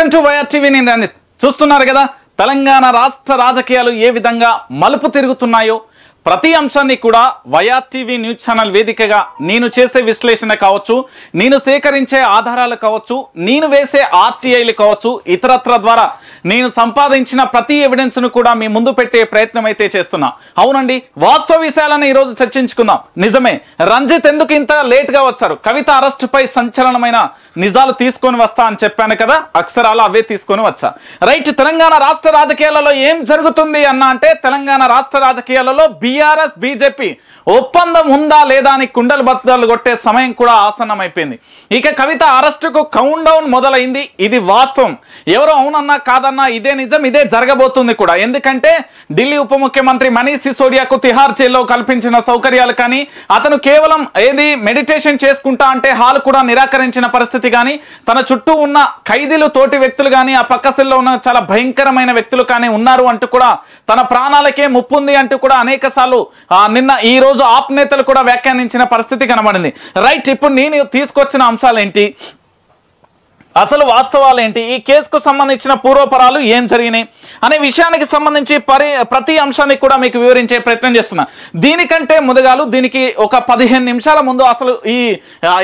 welcome to YR TV నేను చూస్తున్నారు కదా తెలంగాణ రాష్ట్ర రాజకీయాలు ఏ విధంగా మలుపు తిరుగుతున్నాయో ప్రతి అంశాన్ని కూడా వైఆర్ టీవీ న్యూస్ ఛానల్ వేదికగా నేను చేసే విశ్లేషణ కావచ్చు నేను సేకరించే ఆధారాలు కావచ్చు నేను వేసే ఆర్టీఐలు కావచ్చు ఇతరత్ర ద్వారా నేను సంపాదించిన ప్రతి ఎవిడెన్స్ను కూడా మీ ముందు పెట్టే ప్రయత్నం అయితే చేస్తున్నా అవునండి వాస్తవ విషయాలను ఈరోజు చర్చించుకుందాం నిజమే రంజిత్ ఎందుకు ఇంత లేట్గా వచ్చారు కవిత అరెస్టుపై సంచలనమైన నిజాలు తీసుకొని వస్తా అని చెప్పాను కదా అక్షరాలు అవే తీసుకొని వచ్చా రైట్ తెలంగాణ రాష్ట్ర రాజకీయాలలో ఏం జరుగుతుంది అన్న అంటే తెలంగాణ రాష్ట్ర రాజకీయాలలో బి టీఆర్ఎస్ బీజేపీ ఒప్పందం ఉందా లేదా అని కుండలు బద్దలు కొట్టే సమయం కూడా ఆసన్నమైపోయింది ఇక కవిత అరెస్టుకు కౌంట్ డౌన్ మొదలైంది ఇది వాస్తవం ఎవరు అవునన్నా కాదన్నా ఇదే నిజం ఇదే జరగబోతుంది కూడా ఎందుకంటే ఢిల్లీ ఉప ముఖ్యమంత్రి మనీష్ సిసోడియాకు తిహార్ జైల్లో కల్పించిన సౌకర్యాలు కానీ అతను కేవలం ఏది మెడిటేషన్ చేసుకుంటా అంటే హాల్ కూడా నిరాకరించిన పరిస్థితి కానీ తన చుట్టూ ఉన్న ఖైదీలు తోటి వ్యక్తులు కానీ ఆ పక్క సెల్లో ఉన్న చాలా భయంకరమైన వ్యక్తులు కానీ ఉన్నారు అంటూ కూడా తన ప్రాణాలకే ముప్పుంది అంటూ కూడా అనేక విషయాలు నిన్న ఈ రోజు ఆప్ నేతలు కూడా వ్యాఖ్యానించిన పరిస్థితి కనబడింది రైట్ ఇప్పుడు నేను తీసుకొచ్చిన అంశాలు ఏంటి అసలు వాస్తవాలు ఏంటి ఈ కేసుకు సంబంధించిన పూర్వపరాలు ఏం జరిగినాయి అనే విషయానికి సంబంధించి పరి ప్రతి అంశానికి కూడా మీకు వివరించే ప్రయత్నం చేస్తున్నా దీనికంటే ముదగాలు దీనికి ఒక పదిహేను నిమిషాల ముందు అసలు ఈ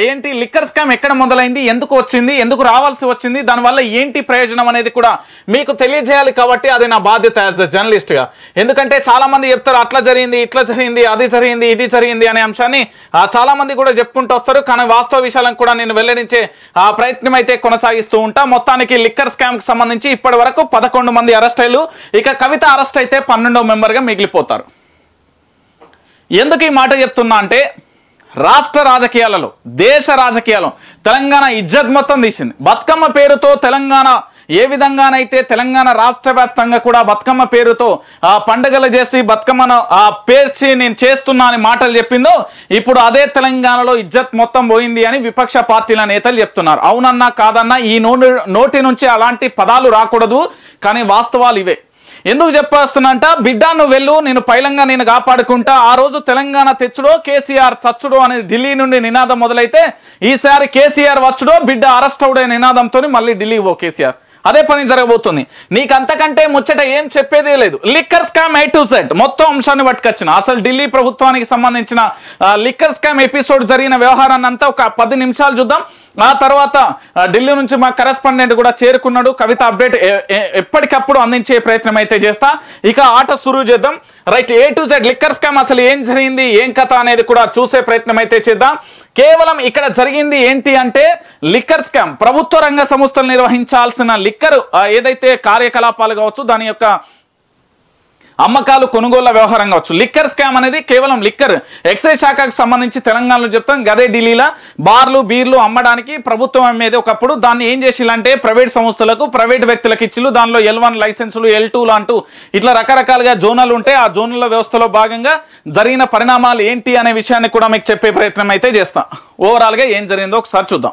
ఏంటి లిక్కర్ స్కామ్ ఎక్కడ మొదలైంది ఎందుకు వచ్చింది ఎందుకు రావాల్సి వచ్చింది దానివల్ల ఏంటి ప్రయోజనం అనేది కూడా మీకు తెలియజేయాలి కాబట్టి అది నా బాధ్యత యాజ్ అ జర్నలిస్ట్గా ఎందుకంటే చాలామంది చెప్తారు అట్లా జరిగింది ఇట్లా జరిగింది అది జరిగింది ఇది జరిగింది అనే అంశాన్ని చాలామంది కూడా చెప్పుకుంటూ వస్తారు కానీ వాస్తవ విషయాలను కూడా నేను వెల్లడించే ప్రయత్నం అయితే కొనసాగి కొనసాగిస్తూ ఉంటా మొత్తానికి లిక్కర్ స్కామ్ కి సంబంధించి ఇప్పటి వరకు పదకొండు మంది అరెస్ట్ ఇక కవిత అరెస్ట్ అయితే పన్నెండో మెంబర్గా మిగిలిపోతారు ఎందుకు ఈ మాట చెప్తున్నా అంటే రాష్ట్ర రాజకీయాలలో దేశ రాజకీయాలు తెలంగాణ ఇజ్జత్ మొత్తం తీసింది బతుకమ్మ పేరుతో తెలంగాణ ఏ విధంగానైతే తెలంగాణ రాష్ట్ర వ్యాప్తంగా కూడా బతుకమ్మ పేరుతో ఆ పండుగలు చేసి బతుకమ్మను ఆ పేర్చి నేను చేస్తున్నా అని మాటలు చెప్పిందో ఇప్పుడు అదే తెలంగాణలో ఇజ్జత్ మొత్తం పోయింది అని విపక్ష పార్టీల నేతలు చెప్తున్నారు అవునన్నా కాదన్నా ఈ నోటి నుంచి అలాంటి పదాలు రాకూడదు కానీ వాస్తవాలు ఇవే ఎందుకు చెప్పేస్తున్నా బిడ్డ నువ్వు వెళ్ళు నేను పైలంగా నేను కాపాడుకుంటా ఆ రోజు తెలంగాణ తెచ్చుడో కేసీఆర్ చచ్చుడో అనే ఢిల్లీ నుండి నినాదం మొదలైతే ఈసారి కేసీఆర్ వచ్చుడో బిడ్డ అరెస్ట్ అవుడే నినాదంతో మళ్ళీ ఢిల్లీ ఓ కేసీఆర్ అదే పని జరగబోతుంది నీకు అంతకంటే ముచ్చట ఏం చెప్పేదే లేదు లిక్కర్ స్కామ్ ఐ టు సెట్ మొత్తం అంశాన్ని పట్టుకొచ్చిన అసలు ఢిల్లీ ప్రభుత్వానికి సంబంధించిన లిక్కర్ స్కామ్ ఎపిసోడ్ జరిగిన వ్యవహారాన్ని అంతా ఒక పది నిమిషాలు చూద్దాం ఆ తర్వాత ఢిల్లీ నుంచి మా కరెస్పాండెంట్ కూడా చేరుకున్నాడు కవిత అప్డేట్ ఎప్పటికప్పుడు అందించే ప్రయత్నం అయితే చేస్తా ఇక ఆట సురు చేద్దాం right A to Z liquor scam అసలు ఏం జరిగింది ఏం కథ అనేది కూడా చూసే ప్రయత్నం అయితే చేద్దాం కేవలం ఇక్కడ జరిగింది ఏంటి అంటే లిక్కర్ స్కామ్ ప్రభుత్వ రంగ సంస్థలు నిర్వహించాల్సిన లిక్కర్ ఏదైతే కార్యకలాపాలు కావచ్చు దాని యొక్క అమ్మకాలు కొనుగోళ్ల వ్యవహారం కావచ్చు లిక్కర్ స్కామ్ అనేది కేవలం లిక్కర్ ఎక్సైజ్ శాఖకు సంబంధించి తెలంగాణలో చెప్తాం గదే ఢిల్లీలో బార్లు బీర్లు అమ్మడానికి ప్రభుత్వం అమ్మేది ఒకప్పుడు దాన్ని ఏం చేసిందంటే ప్రైవేట్ సంస్థలకు ప్రైవేట్ వ్యక్తులకు ఇచ్చిలు దానిలో ఎల్ వన్ లైసెన్సులు ఎల్ టూలు ఇట్లా రకరకాలుగా జోనల్ ఉంటే ఆ జోన్ల వ్యవస్థలో భాగంగా జరిగిన పరిణామాలు ఏంటి అనే విషయాన్ని కూడా మీకు చెప్పే ప్రయత్నం అయితే చేస్తాం ఓవరాల్గా ఏం జరిగిందో ఒకసారి చూద్దాం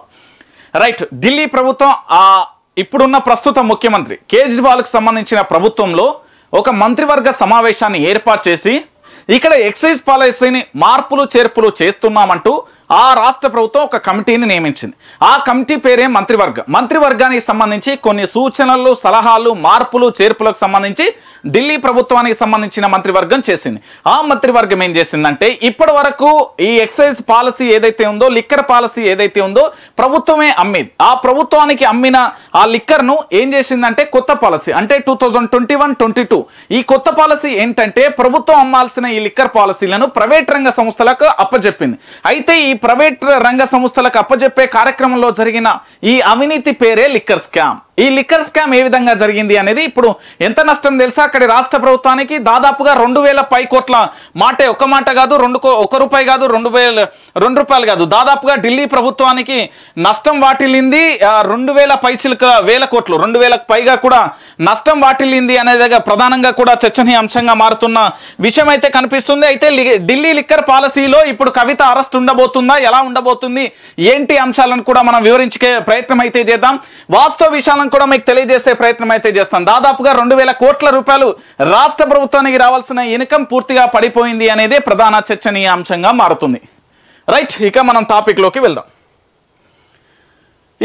రైట్ ఢిల్లీ ప్రభుత్వం ఆ ఇప్పుడున్న ప్రస్తుత ముఖ్యమంత్రి కేజ్రీవాల్కు సంబంధించిన ప్రభుత్వంలో ఒక మంత్రివర్గ సమావేశాన్ని ఏర్పాటు చేసి ఇక్కడ ఎక్సైజ్ పాలసీని మార్పులు చేర్పులు చేస్తున్నామంటూ ఆ రాష్ట్ర ప్రభుత్వం ఒక కమిటీని నియమించింది ఆ కమిటీ పేరే మంత్రివర్గం మంత్రివర్గానికి సంబంధించి కొన్ని సూచనలు సలహాలు మార్పులు చేర్పులకు సంబంధించి ఢిల్లీ ప్రభుత్వానికి సంబంధించిన మంత్రివర్గం చేసింది ఆ మంత్రివర్గం ఏం చేసిందంటే ఇప్పటి వరకు ఈ ఎక్సైజ్ పాలసీ ఏదైతే ఉందో లిక్కర్ పాలసీ ఏదైతే ఉందో ప్రభుత్వమే అమ్మేది ఆ ప్రభుత్వానికి అమ్మిన ఆ లిక్కర్ను ఏం చేసిందంటే కొత్త పాలసీ అంటే two thousand twenty one twenty two ఈ కొత్త పాలసీ ఏంటంటే ప్రభుత్వం అమ్మాల్సిన ఈ లిక్కర్ పాలసీలను ప్రైవేట్ రంగ సంస్థలకు అప్పజెప్పింది అయితే ఈ ప్రైవేట్ రంగ సంస్థలకు అప్పజెప్పే కార్యక్రమంలో జరిగిన ఈ అవినీతి పేరే లిక్కర్ స్కామ్ ఈ లిక్కర్ స్కామ్ ఏ విధంగా జరిగింది అనేది ఇప్పుడు ఎంత నష్టం తెలుసా అక్కడి రాష్ట్ర ప్రభుత్వానికి దాదాపుగా రెండు వేల పై కోట్ల మాటే ఒక మాట కాదు రెండు ఒక రూపాయి కాదు రెండు వేల రెండు రూపాయలు కాదు దాదాపుగా ఢిల్లీ ప్రభుత్వానికి నష్టం వాటిల్లింది రెండు వేల పైచిలుక వేల కోట్లు రెండు వేలకు పైగా కూడా నష్టం వాటిల్లింది అనేది ప్రధానంగా కూడా చర్చనీయాంశంగా మారుతున్న విషయం అయితే కనిపిస్తుంది అయితే ఢిల్లీ లిక్కర్ పాలసీలో ఇప్పుడు కవిత అరెస్ట్ ఉండబోతుందా ఎలా ఉండబోతుంది ఏంటి అంశాలను కూడా మనం వివరించే ప్రయత్నం అయితే చేద్దాం వాస్తవ విషయాలను కూడా మీకు తెలియజేసే ప్రయత్నం అయితే చేస్తాం దాదాపుగా రెండు కోట్ల రూపాయలు రాష్ట్ర ప్రభుత్వానికి రావాల్సిన ఇన్కమ్ పూర్తిగా పడిపోయింది అనేది ప్రధాన చర్చనీయాంశంగా మారుతుంది రైట్ ఇక మనం టాపిక్లోకి వెళ్దాం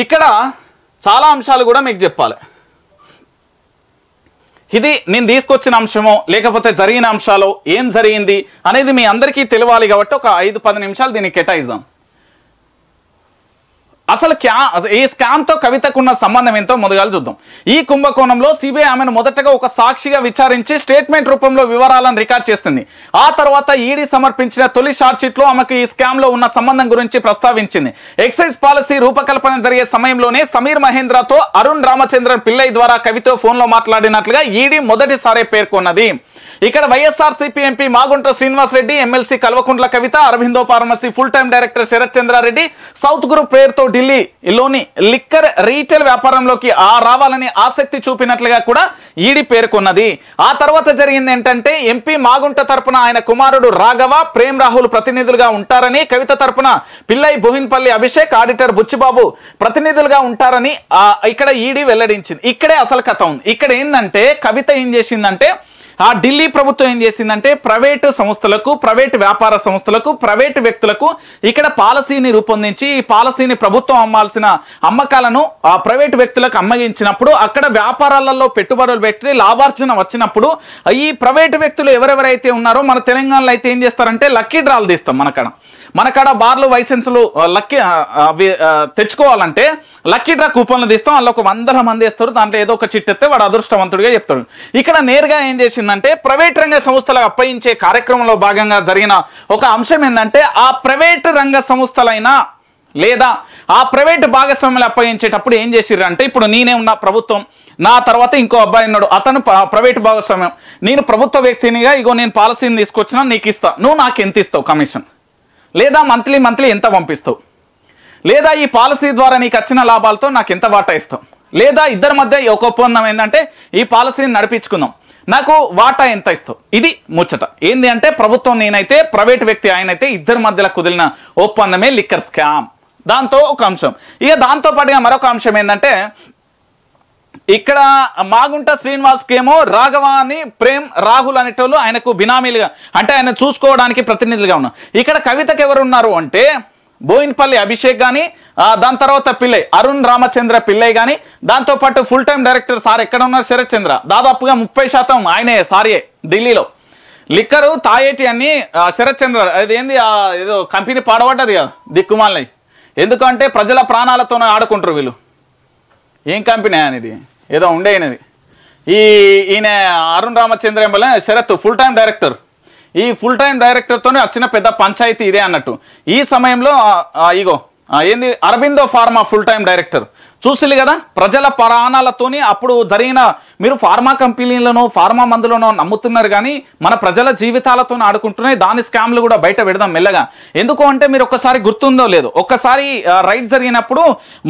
ఇక్కడ చాలా అంశాలు కూడా మీకు చెప్పాలి ఇది నేను తీసుకొచ్చిన అంశమో లేకపోతే జరిగిన అంశాలో ఏం జరిగింది అనేది మీ అందరికీ తెలియాలి కాబట్టి ఒక ఐదు పది నిమిషాలు దీన్ని కేటాయిద్దాం అసలు క్యా ఈ స్కామ్తో కవితకు ఉన్న సంబంధం ఏంటో మొదగాలు చూద్దాం ఈ కుంభకోణంలో సిబిఐ ఆమెను మొదటగా ఒక సాక్షిగా విచారించి స్టేట్మెంట్ రూపంలో వివరాలను రికార్డ్ చేస్తుంది ఆ తర్వాత ఈడీ సమర్పించిన తొలి షార్ట్షీట్లో ఆమెకు ఈ స్కామ్లో ఉన్న సంబంధం గురించి ప్రస్తావించింది ఎక్సైజ్ పాలసీ రూపకల్పన జరిగే సమయంలోనే సమీర్ మహేంద్రతో అరుణ్ రామచంద్రన్ పిల్లయ్య ద్వారా కవితో ఫోన్లో మాట్లాడినట్లుగా ఈడీ మొదటిసారే పేర్కొన్నది ఇక్కడ YSRCP MP Magunta Srinivasa Reddy MLC Kalvakuntla Kavitha Aurobindo pharmacy full time director Sarath Chandra Reddy south group పేరుతో ఢిల్లీలోని లిక్కర్ రీటైల్ వ్యాపారంలోకి ఆ రావాలని ఆసక్తి చూపినట్లుగా కూడా ఈడీ పేర్కొన్నది ఆ తర్వాత జరిగింది ఏంటంటే ఎంపీ మాగుంట తరపున ఆయన కుమారుడు రాఘవ ప్రేమ్ రాహుల్ ప్రతినిధులుగా ఉంటారని కవిత తరపున పిల్లై బోహిన్పల్లి అభిషేక్ ఆడిటర్ బుచ్చిబాబు ప్రతినిధులుగా ఉంటారని ఇక్కడ ఈడీ వెల్లడించింది ఇక్కడే అసలు కథ ఉంది ఇక్కడ ఏంటంటే కవిత ఏం చేసిందంటే ఆ ఢిల్లీ ప్రభుత్వం ఏం చేసిందంటే ప్రైవేటు సంస్థలకు ప్రైవేటు వ్యాపార సంస్థలకు ప్రైవేటు వ్యక్తులకు ఇక్కడ పాలసీని రూపొందించి ఈ పాలసీని ప్రభుత్వం అమ్మాల్సిన అమ్మకాలను ఆ ప్రైవేటు వ్యక్తులకు అమ్మగించినప్పుడు అక్కడ వ్యాపారాలలో పెట్టుబడులు పెట్టి లాభార్జన వచ్చినప్పుడు ఈ ప్రైవేటు వ్యక్తులు ఎవరెవరైతే ఉన్నారో మన తెలంగాణలో అయితే ఏం చేస్తారంటే లక్కీ డ్రాలు తీస్తాం మనకన్నా మనకాడ బార్లు లైసెన్సులు లక్కీ తెచ్చుకోవాలంటే లక్కీ డ్రా కూపన్లు తీస్తాం అందులో ఒక వందల మంది వేస్తారు దాంట్లో ఏదో ఒక ఎత్తే వాడు అదృష్టవంతుడిగా చెప్తాడు ఇక్కడ నేరుగా ఏం చేసిందంటే ప్రైవేట్ రంగ సంస్థలకు అప్పయించే కార్యక్రమంలో భాగంగా జరిగిన ఒక అంశం ఏంటంటే ఆ ప్రైవేట్ రంగ సంస్థలైనా లేదా ఆ ప్రైవేట్ భాగస్వామ్యాలు అప్పగించేటప్పుడు ఏం అంటే ఇప్పుడు నేనే ఉన్న ప్రభుత్వం నా తర్వాత ఇంకో అబ్బాయి ఉన్నాడు అతను ప్రైవేట్ భాగస్వామ్యం నేను ప్రభుత్వ వ్యక్తినిగా ఇగో నేను పాలసీని తీసుకొచ్చినా నీకు ఇస్తా నువ్వు నాకు ఎంత ఇస్తావు కమిషన్ లేదా మంత్లీ మంత్లీ ఎంత పంపిస్తావు లేదా ఈ పాలసీ ద్వారా నీకు వచ్చిన లాభాలతో నాకు ఎంత వాటా ఇస్తావు లేదా ఇద్దరి మధ్య ఒక ఒప్పందం ఏంటంటే ఈ పాలసీని నడిపించుకుందాం నాకు వాటా ఎంత ఇస్తావు ఇది ముచ్చట ఏంది అంటే ప్రభుత్వం నేనైతే ప్రైవేట్ వ్యక్తి ఆయనైతే ఇద్దరి మధ్యలో కుదిరిన ఒప్పందమే లిక్కర్ స్కామ్ దాంతో ఒక అంశం ఇక దాంతోపాటుగా మరొక అంశం ఏంటంటే ఇక్కడ మాగుంట శ్రీనివాస్కి ఏమో రాఘవాని ప్రేమ్ రాహుల్ అనేటోళ్ళు ఆయనకు బినామీలుగా అంటే ఆయన చూసుకోవడానికి ప్రతినిధులుగా ఉన్నారు ఇక్కడ కవితకు ఎవరు ఉన్నారు అంటే బోయిన్పల్లి అభిషేక్ కానీ దాని తర్వాత పిల్లై అరుణ్ రామచంద్ర పిల్లై కానీ దాంతోపాటు ఫుల్ టైం డైరెక్టర్ సార్ ఎక్కడ ఉన్నారు శరత్ చంద్ర దాదాపుగా ముప్పై శాతం ఆయనే సారే ఢిల్లీలో లిక్కరు తాయేటి అన్ని శరత్ చంద్ర అది ఏంది ఏదో కంపెనీ పాడబడ్డది కదా దిక్కుమాలని ఎందుకంటే ప్రజల ప్రాణాలతో ఆడుకుంటారు వీళ్ళు ఏం కంపెనీ ఆయన ఇది ఏదో ఉండేనది ఈ ఈయన అరుణ్ రామచంద్ర ఎంబలే శరత్ ఫుల్ టైం డైరెక్టర్ ఈ ఫుల్ టైం డైరెక్టర్తోనే వచ్చిన పెద్ద పంచాయతీ ఇదే అన్నట్టు ఈ సమయంలో ఇగో ఏంది Aurobindo pharma full time director చూసింది కదా ప్రజల ప్రాణాలతోనే అప్పుడు జరిగిన మీరు ఫార్మా కంపెనీలను ఫార్మా మందులను నమ్ముతున్నారు కానీ మన ప్రజల జీవితాలతో ఆడుకుంటున్నాయి దాని స్కామ్లు కూడా బయట పెడదాం మెల్లగా ఎందుకు అంటే మీరు ఒక్కసారి గుర్తుందో లేదు ఒక్కసారి రైట్ జరిగినప్పుడు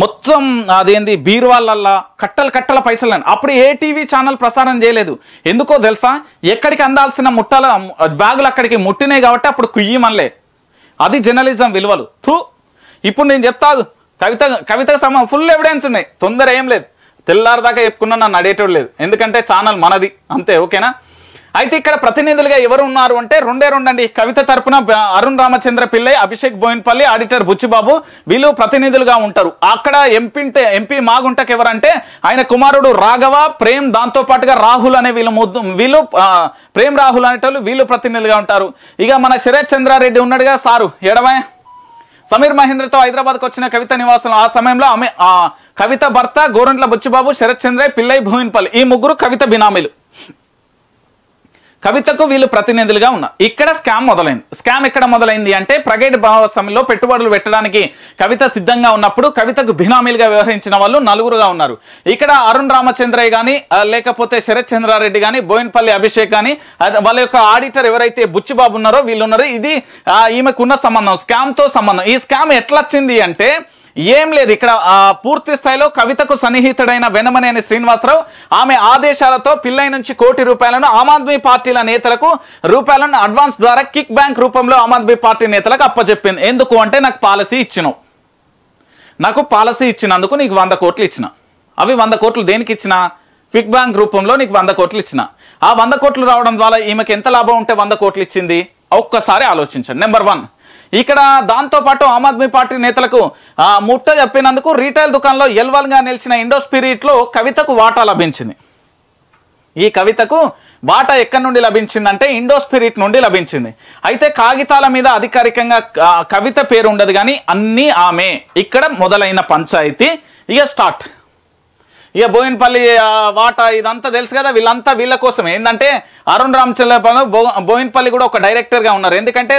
మొత్తం అదేంది బీరువాళ్ళల్లా కట్టలు కట్టల పైసలు అప్పుడు ఏ టీవీ ఛానల్ ప్రసారం చేయలేదు ఎందుకో తెలుసా ఎక్కడికి అందాల్సిన ముట్టల బ్యాగులు అక్కడికి ముట్టినాయి కాబట్టి అప్పుడు కుయ్యమనలే అది జర్నలిజం విలువలు ఇప్పుడు నేను చెప్తాను కవిత కవితకు సంబంధం ఫుల్ ఎవిడెన్స్ ఉన్నాయి తొందర ఏం లేదు తెల్లారదాకా చెప్పుకున్నా నన్ను అడేటోడు లేదు ఎందుకంటే ఛానల్ మనది అంతే ఓకేనా అయితే ఇక్కడ ప్రతినిధులుగా ఎవరు ఉన్నారు అంటే రెండే రెండండి కవిత తరపున అరుణ్ రామచంద్ర పిల్లై అభిషేక్ బోయిన్పల్లి ఆడిటర్ బుచ్చిబాబు వీళ్ళు ప్రతినిధులుగా ఉంటారు అక్కడ ఎంపీ ఎంపీ మాగుంటకు ఎవరంటే ఆయన కుమారుడు రాఘవ ప్రేమ్ దాంతో పాటుగా రాహుల్ అనే వీళ్ళు వీళ్ళు ప్రేమ్ రాహుల్ అనేటోళ్ళు వీళ్ళు ప్రతినిధులుగా ఉంటారు ఇక మన శరత్ చంద్రారెడ్డి ఉన్నాడుగా సారు ఎడమే సమీర్ మహేంద్రతో హైదరాబాద్ వచ్చిన కవిత నివాసంలో ఆ సమయంలో ఆమె కవిత భర్త గోరంట్ల బుచ్చిబాబు శరత్ చంద్రయ్య పిల్లై భూమిన్పల్లి ఈ ముగ్గురు కవిత బినామీలు కవితకు వీళ్ళు ప్రతినిధులుగా ఉన్నారు ఇక్కడ స్కామ్ మొదలైంది స్కామ్ ఎక్కడ మొదలైంది అంటే ప్రగేట్ భావస్వామిలో పెట్టుబడులు పెట్టడానికి కవిత సిద్ధంగా ఉన్నప్పుడు కవితకు బినామీలుగా వ్యవహరించిన వాళ్ళు నలుగురుగా ఉన్నారు ఇక్కడ అరుణ్ రామచంద్రయ్య కానీ లేకపోతే శరత్ చంద్రారెడ్డి కానీ బోయిన్పల్లి అభిషేక్ కానీ వాళ్ళ యొక్క ఆడిటర్ ఎవరైతే బుచ్చిబాబు ఉన్నారో వీళ్ళు ఉన్నారో ఇది ఈమెకున్న సంబంధం స్కామ్తో సంబంధం ఈ స్కామ్ ఎట్లా వచ్చింది అంటే ఏం లేదు ఇక్కడ పూర్తి స్థాయిలో కవితకు సన్నిహితుడైన వెనమనే అనే శ్రీనివాసరావు ఆమె ఆదేశాలతో పిల్లై నుంచి కోటి రూపాయలను ఆమ్ ఆద్మీ పార్టీల నేతలకు రూపాయలను అడ్వాన్స్ ద్వారా కిక్ బ్యాంక్ రూపంలో ఆమ్ ఆద్మీ పార్టీ నేతలకు అప్పచెప్పింది ఎందుకు అంటే నాకు పాలసీ ఇచ్చిన నాకు పాలసీ ఇచ్చినందుకు నీకు వంద కోట్లు ఇచ్చిన అవి వంద కోట్లు దేనికి ఇచ్చిన క్విక్ బ్యాంక్ రూపంలో నీకు వంద కోట్లు ఇచ్చిన ఆ వంద కోట్లు రావడం ద్వారా ఈమెకి ఎంత లాభం ఉంటే వంద కోట్లు ఇచ్చింది ఒక్కసారి ఆలోచించండి నెంబర్ వన్ ఇక్కడ దాంతో పాటు ఆమ్ ఆద్మీ పార్టీ నేతలకు ముట్ట చెప్పినందుకు రీటైల్ దుకాణంలో ఎల్వల్గా నిలిచిన ఇండో కవితకు వాటా లభించింది ఈ కవితకు వాటా ఎక్కడి నుండి లభించిందంటే ఇండో స్పిరిట్ నుండి లభించింది అయితే కాగితాల మీద అధికారికంగా కవిత పేరు ఉండదు కానీ అన్నీ ఆమె ఇక్కడ మొదలైన పంచాయతీ ఇక స్టార్ట్ ఇక బోయినపల్లి వాటా ఇదంతా తెలుసు కదా వీళ్ళంతా వీళ్ళ కోసమే ఏంటంటే అరుణ్ రామచంద్రపాల్ బోయినపల్లి కూడా ఒక డైరెక్టర్గా ఉన్నారు ఎందుకంటే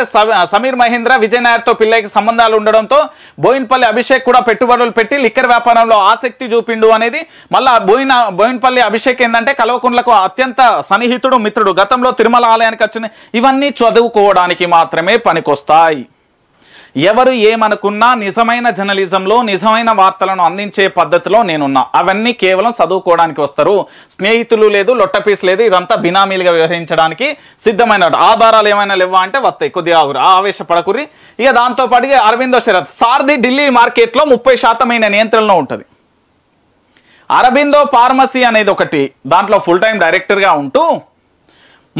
సమీర్ మహేంద్ర విజయ్ నాయర్తో పిల్లకి సంబంధాలు ఉండడంతో బోయినపల్లి అభిషేక్ కూడా పెట్టుబడులు పెట్టి లిక్కర్ వ్యాపారంలో ఆసక్తి చూపిండు అనేది మళ్ళీ బోయిన బోయినపల్లి అభిషేక్ ఏంటంటే కల్వకుండ్లకు అత్యంత సన్నిహితుడు మిత్రుడు గతంలో తిరుమల ఆలయానికి వచ్చిన ఇవన్నీ చదువుకోవడానికి మాత్రమే పనికొస్తాయి ఎవరు ఏమనుకున్నా నిజమైన జర్నలిజంలో నిజమైన వార్తలను అందించే పద్ధతిలో నేనున్నా అవన్నీ కేవలం చదువుకోవడానికి వస్తారు స్నేహితులు లేదు లొట్టపీస్ లేదు ఇదంతా బినామీలుగా వ్యవహరించడానికి సిద్ధమైన ఆధారాలు ఏమైనా లేవా అంటే వస్తాయి కొద్దిగా ఆవేశపడకురి ఇక దాంతోపాటు అరవిందో శరత్ సార్ది ఢిల్లీ మార్కెట్లో ముప్పై శాతమైన నియంత్రణలో ఉంటుంది అరబిందో ఫార్మసీ అనేది ఒకటి దాంట్లో ఫుల్ టైం డైరెక్టర్గా ఉంటూ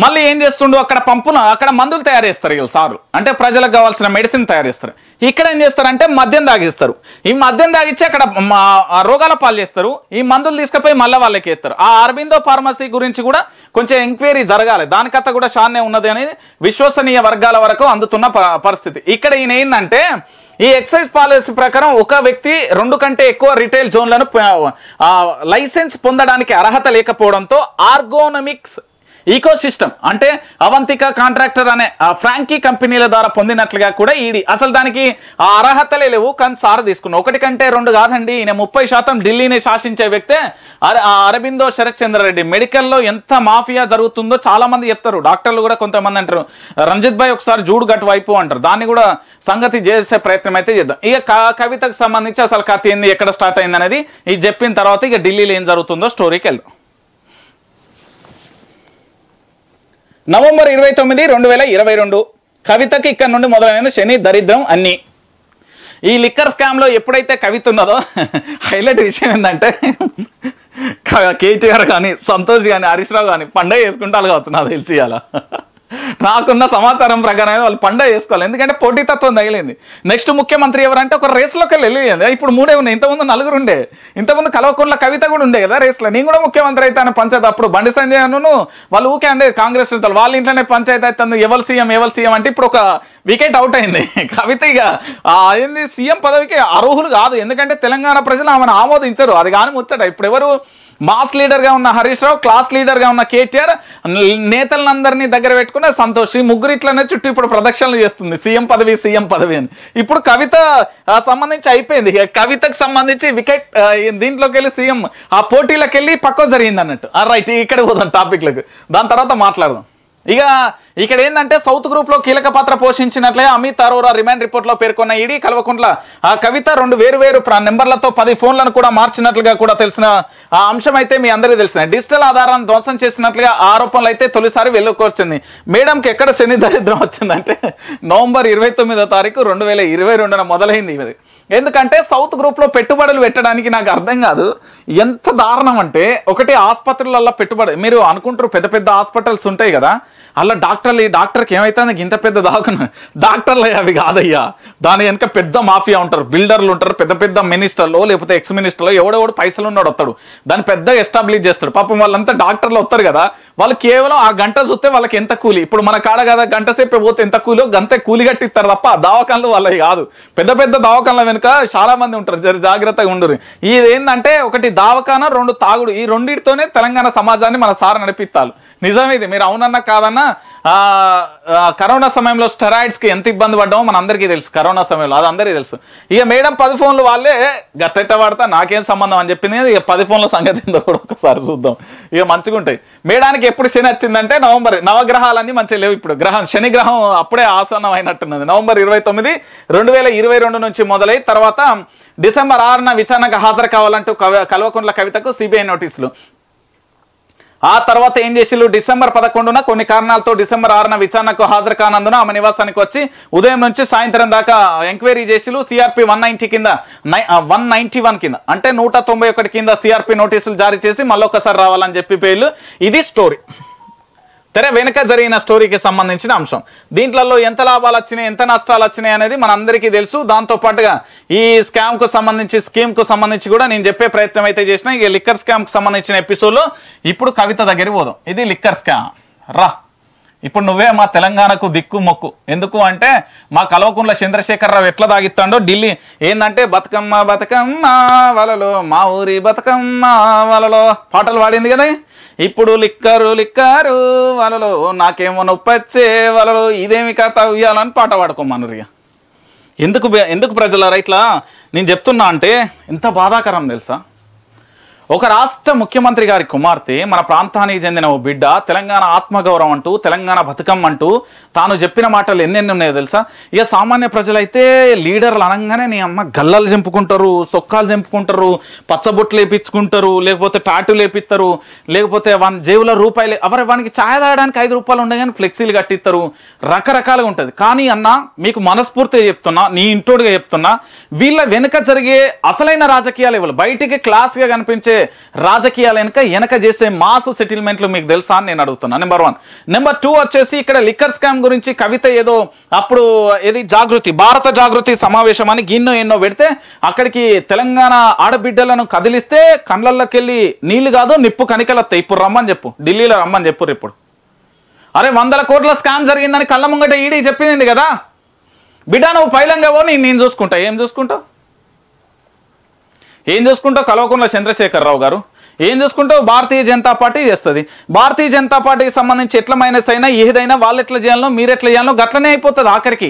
మళ్ళీ ఏం చేస్తుండో అక్కడ పంపును అక్కడ మందులు తయారు చేస్తారు వీళ్ళు సారు అంటే ప్రజలకు కావాల్సిన మెడిసిన్ తయారు చేస్తారు ఇక్కడ ఏం చేస్తారంటే మద్యం తాగిస్తారు ఈ మద్యం తాగిచ్చి అక్కడ రోగాల పాలు చేస్తారు ఈ మందులు తీసుకుపోయి మళ్ళీ వాళ్ళకి ఇస్తారు ఆ అరబిందో ఫార్మసీ గురించి కూడా కొంచెం ఎంక్వైరీ జరగాలి దానికత్త కూడా షాన్నే ఉన్నది అనేది విశ్వసనీయ వర్గాల వరకు అందుతున్న పరిస్థితి ఇక్కడ ఈయన ఏంటంటే ఈ ఎక్సైజ్ పాలసీ ప్రకారం ఒక వ్యక్తి రెండు కంటే ఎక్కువ రిటైల్ జోన్లను లైసెన్స్ పొందడానికి అర్హత లేకపోవడంతో ఆర్గోనమిక్స్ ఈకో సిస్టమ్ అంటే అవంతిక కాంట్రాక్టర్ అనే ఫ్రాంకీ కంపెనీల ద్వారా పొందినట్లుగా కూడా ఈడీ అసలు దానికి ఆ అర్హతలే లేవు కానీ సార్ తీసుకున్నాం ఒకటి కంటే రెండు కాదండి ఈయన ముప్పై శాతం ఢిల్లీని శాసించే వ్యక్తే అరబిందో శరత్ రెడ్డి మెడికల్లో ఎంత మాఫియా జరుగుతుందో చాలా మంది చెప్తారు డాక్టర్లు కూడా కొంతమంది అంటారు రంజిత్ భాయ్ ఒకసారి జూడు గట్టు వైపు అంటారు దాన్ని కూడా సంగతి చేసే ప్రయత్నం అయితే చేద్దాం ఇక కవితకు సంబంధించి అసలు కథ ఏంది ఎక్కడ స్టార్ట్ అయింది అనేది ఇది చెప్పిన తర్వాత ఇక ఢిల్లీలో ఏం జరుగుతుందో స్టోరీకి వెళ్దాం నవంబర్ ఇరవై తొమ్మిది రెండు వేల ఇరవై రెండు కవితకి ఇక్కడ నుండి మొదలైన శని దరిద్రం అన్ని ఈ లిక్కర్ స్కామ్లో ఎప్పుడైతే కవిత ఉన్నదో హైలైట్ విషయం ఏంటంటే కేటీఆర్ కానీ సంతోష్ కానీ హరీష్ రావు కానీ పండగ చేసుకుంటారు కావచ్చు నాకు తెలిసి అలా నాకున్న సమాచారం ప్రకారం వాళ్ళు పండగ చేసుకోవాలి ఎందుకంటే పోటీతత్వం తగిలింది నెక్స్ట్ ముఖ్యమంత్రి ఎవరంటే ఒక రేస్లోకి వెళ్ళి ఇప్పుడు మూడే ఉన్నాయి ఇంతకుముందు నలుగురు ఉండే ఇంతకుముందు కలవకుండా కవిత కూడా ఉండే కదా రేస్లో నేను కూడా ముఖ్యమంత్రి అయితే అని పంచాయతీ అప్పుడు బండి సంజయ్ అను వాళ్ళు ఊకే అండి కాంగ్రెస్ నేతలు వాళ్ళ ఇంట్లోనే పంచాయతీ అయితే ఎవరు సీఎం ఎవరు సీఎం అంటే ఇప్పుడు ఒక వికెట్ అవుట్ అయింది కవిత ఇక ఏంది సీఎం పదవికి అర్హులు కాదు ఎందుకంటే తెలంగాణ ప్రజలు ఆమెను ఆమోదించరు అది కానీ ముచ్చట ఇప్పుడు ఎవరు మాస్ లీడర్గా ఉన్న హరీష్ రావు క్లాస్ లీడర్గా ఉన్న కేటీఆర్ నేతలందరినీ దగ్గర పెట్టుకున్న సంతోష్ ఈ ఇట్లనే చుట్టూ ఇప్పుడు ప్రదక్షిణలు చేస్తుంది సీఎం పదవి సీఎం పదవి అని ఇప్పుడు కవిత సంబంధించి అయిపోయింది కవితకు సంబంధించి వికెట్ దీంట్లోకి వెళ్ళి సీఎం ఆ పోటీలకు వెళ్ళి పక్కన జరిగింది అన్నట్టు రైట్ ఇక్కడ పోదాం టాపిక్లకు దాని తర్వాత మాట్లాడదాం ఇక ఇక్కడ ఏంటంటే సౌత్ గ్రూప్లో కీలక పాత్ర పోషించినట్లే అమిత్ అరోరా రిమాండ్ రిపోర్ట్లో పేర్కొన్న ఈడీ కల్వకుంట్ల ఆ కవిత రెండు వేరు వేరు నెంబర్లతో పది ఫోన్లను కూడా మార్చినట్లుగా కూడా తెలిసిన ఆ అంశం అయితే మీ అందరికీ తెలిసిన డిజిటల్ ఆధారాన్ని ధ్వంసం చేసినట్లుగా ఆరోపణలు అయితే తొలిసారి వెళ్ళుకొచ్చింది మేడంకి ఎక్కడ శని దరిద్రం వచ్చిందంటే నవంబర్ ఇరవై తొమ్మిదో తారీఖు రెండు వేల ఇరవై రెండున మొదలైంది ఇది ఎందుకంటే సౌత్ గ్రూప్లో పెట్టుబడులు పెట్టడానికి నాకు అర్థం కాదు ఎంత దారుణం అంటే ఒకటి ఆసుపత్రులలో పెట్టుబడి మీరు అనుకుంటారు పెద్ద పెద్ద హాస్పిటల్స్ ఉంటాయి కదా అలా డాక్టర్లు ఈ డాక్టర్కి ఏమైతుంది ఇంత పెద్ద దాకున డాక్టర్లు అవి కాదయ్యా దాని వెనక పెద్ద మాఫియా ఉంటారు బిల్డర్లు ఉంటారు పెద్ద పెద్ద మినిస్టర్లో లేకపోతే ఎక్స్ మినిస్టర్లో ఎవడెవడు పైసలు ఉన్నాడు వస్తాడు దాన్ని పెద్ద ఎస్టాబ్లిష్ చేస్తాడు పాపం వాళ్ళంతా డాక్టర్లు వస్తారు కదా వాళ్ళు కేవలం ఆ గంట చూస్తే వాళ్ళకి ఎంత కూలి ఇప్పుడు మన కాడ కదా గంట పోతే ఎంత కూలి గంతే కూలి కట్టిస్తారు తప్ప దవాఖాన్లు వాళ్ళవి కాదు పెద్ద పెద్ద దవాఖాన్ల కనుక చాలా మంది ఉంటారు జర జాగ్రత్తగా ఉండరు ఇది ఏంటంటే ఒకటి దావకాన రెండు తాగుడు ఈ రెండింటితోనే తెలంగాణ సమాజాన్ని మన సార్ నడిపిస్తారు నిజం ఇది మీరు అవునన్నా కాదన్నా కరోనా సమయంలో స్టెరాయిడ్స్కి ఎంత ఇబ్బంది పడ్డామో మన అందరికీ తెలుసు కరోనా సమయంలో అది అందరికీ తెలుసు ఇక మేడం పది ఫోన్లు వాళ్ళే గట్టెట్ట వాడతా నాకేం సంబంధం అని చెప్పింది ఇక పది ఫోన్ల సంగతి ఏందో కూడా ఒకసారి చూద్దాం ఇక మంచిగా ఉంటాయి మేడానికి ఎప్పుడు శని వచ్చిందంటే నవంబర్ నవగ్రహాలన్నీ మంచిగా లేవు ఇప్పుడు గ్రహం శని గ్రహం అప్పుడే ఆసనం అయినట్టున్నది నవంబర్ ఇరవై తొమ్మిది రెండు వేల ఇరవై రెండు నుంచి మొదలై తర్వాత డిసెంబర్ ఆరున విచారణకు హాజరు కావాలంటూ కల్వకుంట్ల కవితకు సిబిఐ నోటీసులు ఆ తర్వాత ఏం చేసి డిసెంబర్ పదకొండున కొన్ని కారణాలతో డిసెంబర్ ఆరున విచారణకు హాజరు కానందున ఆమె నివాసానికి వచ్చి ఉదయం నుంచి సాయంత్రం దాకా ఎంక్వైరీ చేసి సిఆర్పి వన్ నైన్టీ కింద వన్ నైన్టీ వన్ కింద అంటే నూట తొంభై ఒకటి కింద సిఆర్పి నోటీసులు జారీ చేసి మళ్ళొకసారి రావాలని చెప్పి పేర్లు ఇది స్టోరీ సరే వెనుక జరిగిన స్టోరీకి సంబంధించిన అంశం దీంట్లో ఎంత లాభాలు వచ్చినాయి ఎంత నష్టాలు వచ్చినాయి అనేది మనందరికీ తెలుసు దాంతో పాటుగా ఈ స్కామ్కు సంబంధించి స్కీమ్కు సంబంధించి కూడా నేను చెప్పే ప్రయత్నం అయితే చేసిన ఈ లిక్కర్ స్కామ్కు సంబంధించిన ఎపిసోడ్లో ఇప్పుడు కవిత దగ్గరికి పోదాం ఇది లిక్కర్ స్కామ్ రా ఇప్పుడు నువ్వే మా తెలంగాణకు దిక్కు మొక్కు ఎందుకు అంటే మా కలవకుంట్ల చంద్రశేఖరరావు ఎట్లా తాగిస్తాడో ఢిల్లీ ఏంటంటే బతుకమ్మ బతుకమ్మ వలలో మా ఊరి బతుకమ్మ వలలో పాటలు పాడింది కదా ఇప్పుడు లిక్కరు లిక్కరు వలలు నాకేమో నొప్పి వచ్చే వలలు ఇదేమి కథ ఉయ్యాలని పాట పాడుకోమను ఎందుకు ఎందుకు ప్రజలారా ఇట్లా నేను చెప్తున్నా అంటే ఎంత బాధాకరం తెలుసా ఒక రాష్ట్ర ముఖ్యమంత్రి గారి కుమార్తె మన ప్రాంతానికి చెందిన ఓ బిడ్డ తెలంగాణ ఆత్మగౌరవం అంటూ తెలంగాణ బతుకమ్మ అంటూ తాను చెప్పిన మాటలు ఎన్నెన్ని ఉన్నాయో తెలుసా ఇక సామాన్య ప్రజలైతే లీడర్లు అనగానే నీ అమ్మ గల్లలు చంపుకుంటారు సొక్కాలు చంపుకుంటారు పచ్చబొట్లు లేపించుకుంటారు లేకపోతే టాటు లేపిస్తారు లేకపోతే వన్ జేవుల రూపాయలు ఎవరి వానికి ఛాయ్ తాగడానికి ఐదు రూపాయలు ఉండే కానీ ఫ్లెక్సీలు కట్టిస్తారు రకరకాలుగా ఉంటుంది కానీ అన్న మీకు మనస్ఫూర్తిగా చెప్తున్నా నీ ఇంటోడుగా చెప్తున్నా వీళ్ళ వెనుక జరిగే అసలైన రాజకీయాలు ఇవ్వాలి బయటికి క్లాస్గా కనిపించే రాజకీయాలు వెనక వెనక చేసే మాస్ సెటిల్మెంట్లు మీకు తెలుసా అని నేను అడుగుతున్నాను నెంబర్ వన్ నెంబర్ టూ వచ్చేసి ఇక్కడ లిక్కర్ స్కామ్ గురించి కవిత ఏదో అప్పుడు ఏది జాగృతి భారత జాగృతి సమావేశం అని గిన్నో ఎన్నో పెడితే అక్కడికి తెలంగాణ ఆడబిడ్డలను కదిలిస్తే కండ్లల్లోకెళ్ళి నీళ్లు కాదు నిప్పు కనికలత్తాయి ఇప్పుడు రమ్మని చెప్పు ఢిల్లీలో రమ్మని చెప్పు ఇప్పుడు అరే వందల కోట్ల స్కామ్ జరిగిందని కళ్ళ ముంగట ఈడీ e చెప్పింది కదా బిడ్డ నువ్వు పైలంగా పోని నేను చూసుకుంటా ఏం చూసుకుంటావు ఏం చేసుకుంటావు కల్వకుంట్ల చంద్రశేఖరరావు గారు ఏం చేసుకుంటావు భారతీయ జనతా పార్టీ చేస్తుంది భారతీయ జనతా పార్టీకి సంబంధించి ఎట్లా మైనస్ అయినా ఏదైనా వాళ్ళు ఎట్లా చేయాలో మీరు ఎట్లా చేయాలో గట్లనే అయిపోతుంది ఆఖరికి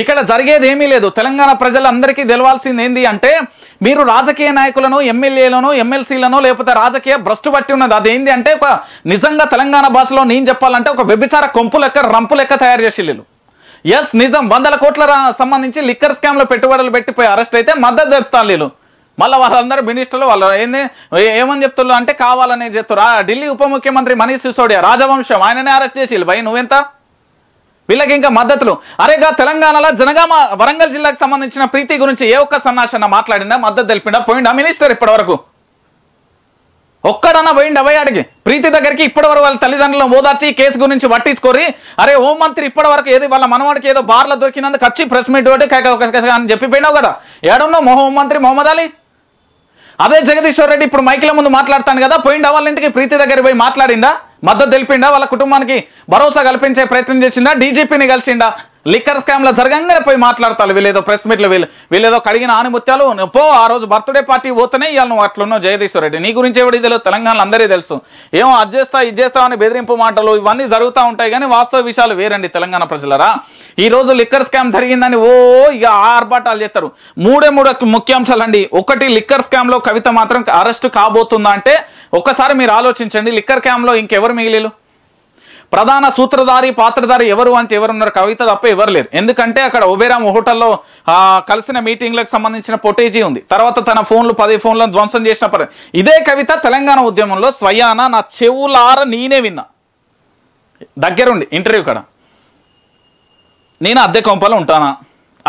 ఇక్కడ జరిగేది ఏమీ లేదు తెలంగాణ ప్రజలందరికీ తెలవాల్సింది ఏంది అంటే మీరు రాజకీయ నాయకులను ఎమ్మెల్యేలను ఎమ్మెల్సీలను లేకపోతే రాజకీయ భ్రష్టు పట్టి ఉన్నది అదేంది అంటే ఒక నిజంగా తెలంగాణ భాషలో నేను చెప్పాలంటే ఒక వ్యభిచార కొంపు లెక్క రంపు లెక్క తయారు చేసి ఎస్ నిజం వందల కోట్ల సంబంధించి లిక్కర్ స్కామ్లో పెట్టుబడులు పెట్టిపోయి అరెస్ట్ అయితే మద్దతు తెలుపుతాను వీళ్ళు మళ్ళీ వాళ్ళందరూ మినిస్టర్లు వాళ్ళు ఏంది ఏమని చెప్తున్నారు అంటే కావాలనే చెప్తున్నారు ఢిల్లీ ఉప ముఖ్యమంత్రి మనీష్ సిసోడియా రాజవంశం ఆయననే అరెస్ట్ చేసి భయ నువ్వెంత వీళ్ళకి ఇంకా మద్దతులు అరేగా తెలంగాణలో జనగామ వరంగల్ జిల్లాకు సంబంధించిన ప్రీతి గురించి ఏ ఒక్క సన్నాసన మాట్లాడినా మద్దతు తెలిపినా పోయిండా మినిస్టర్ ఇప్పటి వరకు ఒక్కడన్నా పోయిండు అవే అడిగి ప్రీతి దగ్గరికి ఇప్పటివరకు వాళ్ళ తల్లిదండ్రులను ఓదార్చి కేసు గురించి పట్టించుకోరి అరే హోంమంత్రి ఇప్పటివరకు ఏది వాళ్ళ మనవాడికి ఏదో బార్లో దొరికినందుకు వచ్చి ప్రెస్ మీట్ ఒకటి అని చెప్పి పోయినావు కదా ఏడున్నావు హోంమంత్రి మొహమ్మద్ అలీ అదే జగదీశ్వర్ రెడ్డి ఇప్పుడు మైకిల ముందు మాట్లాడతాను కదా పోయిండా వాళ్ళ ఇంటికి ప్రీతి దగ్గర పోయి మాట్లాడిందా మద్దతు తెలిపిండా వాళ్ళ కుటుంబానికి భరోసా కల్పించే ప్రయత్నం చేసిందా డీజీపీని కలిసిండా లిక్కర్ స్కామ్లో జరగంగానే పోయి మాట్లాడతారు వీళ్ళేదో ప్రెస్ మీట్లు వీళ్ళు వీళ్ళేదో కడిగిన ఆనిముత్యాలు పో ఆ రోజు బర్త్డే పార్టీ పోతేనే ఇవాళ నువ్వు అట్లున్నావు రెడ్డి నీ గురించి ఎవడి తెలియదు తెలంగాణలో అందరే తెలుసు ఏమో అది చేస్తా ఇది చేస్తా అని బెదిరింపు మాటలు ఇవన్నీ జరుగుతూ ఉంటాయి కానీ వాస్తవ విషయాలు వేరండి తెలంగాణ ప్రజలరా ఈ రోజు లిక్కర్ స్కామ్ జరిగిందని ఓ ఇక ఆర్భాటాలు చేస్తారు మూడే మూడు ముఖ్యాంశాలు అండి ఒకటి లిక్కర్ స్కామ్లో కవిత మాత్రం అరెస్ట్ కాబోతుందా అంటే ఒక్కసారి మీరు ఆలోచించండి లిక్కర్ స్కామ్లో ఇంకెవరు మిగిలిలు ప్రధాన సూత్రధారి పాత్రధారి ఎవరు అంటే ఎవరున్నారు కవిత తప్ప ఎవరు లేరు ఎందుకంటే అక్కడ ఉబేరామ్ హోటల్లో కలిసిన మీటింగ్లకు సంబంధించిన పొటేజీ ఉంది తర్వాత తన ఫోన్లు పది ఫోన్లను ధ్వంసం చేసిన ఇదే కవిత తెలంగాణ ఉద్యమంలో స్వయాన నా చెవులార నేనే విన్నా దగ్గరుండి ఇంటర్వ్యూ కూడా నేను అద్దె కొంపలో ఉంటానా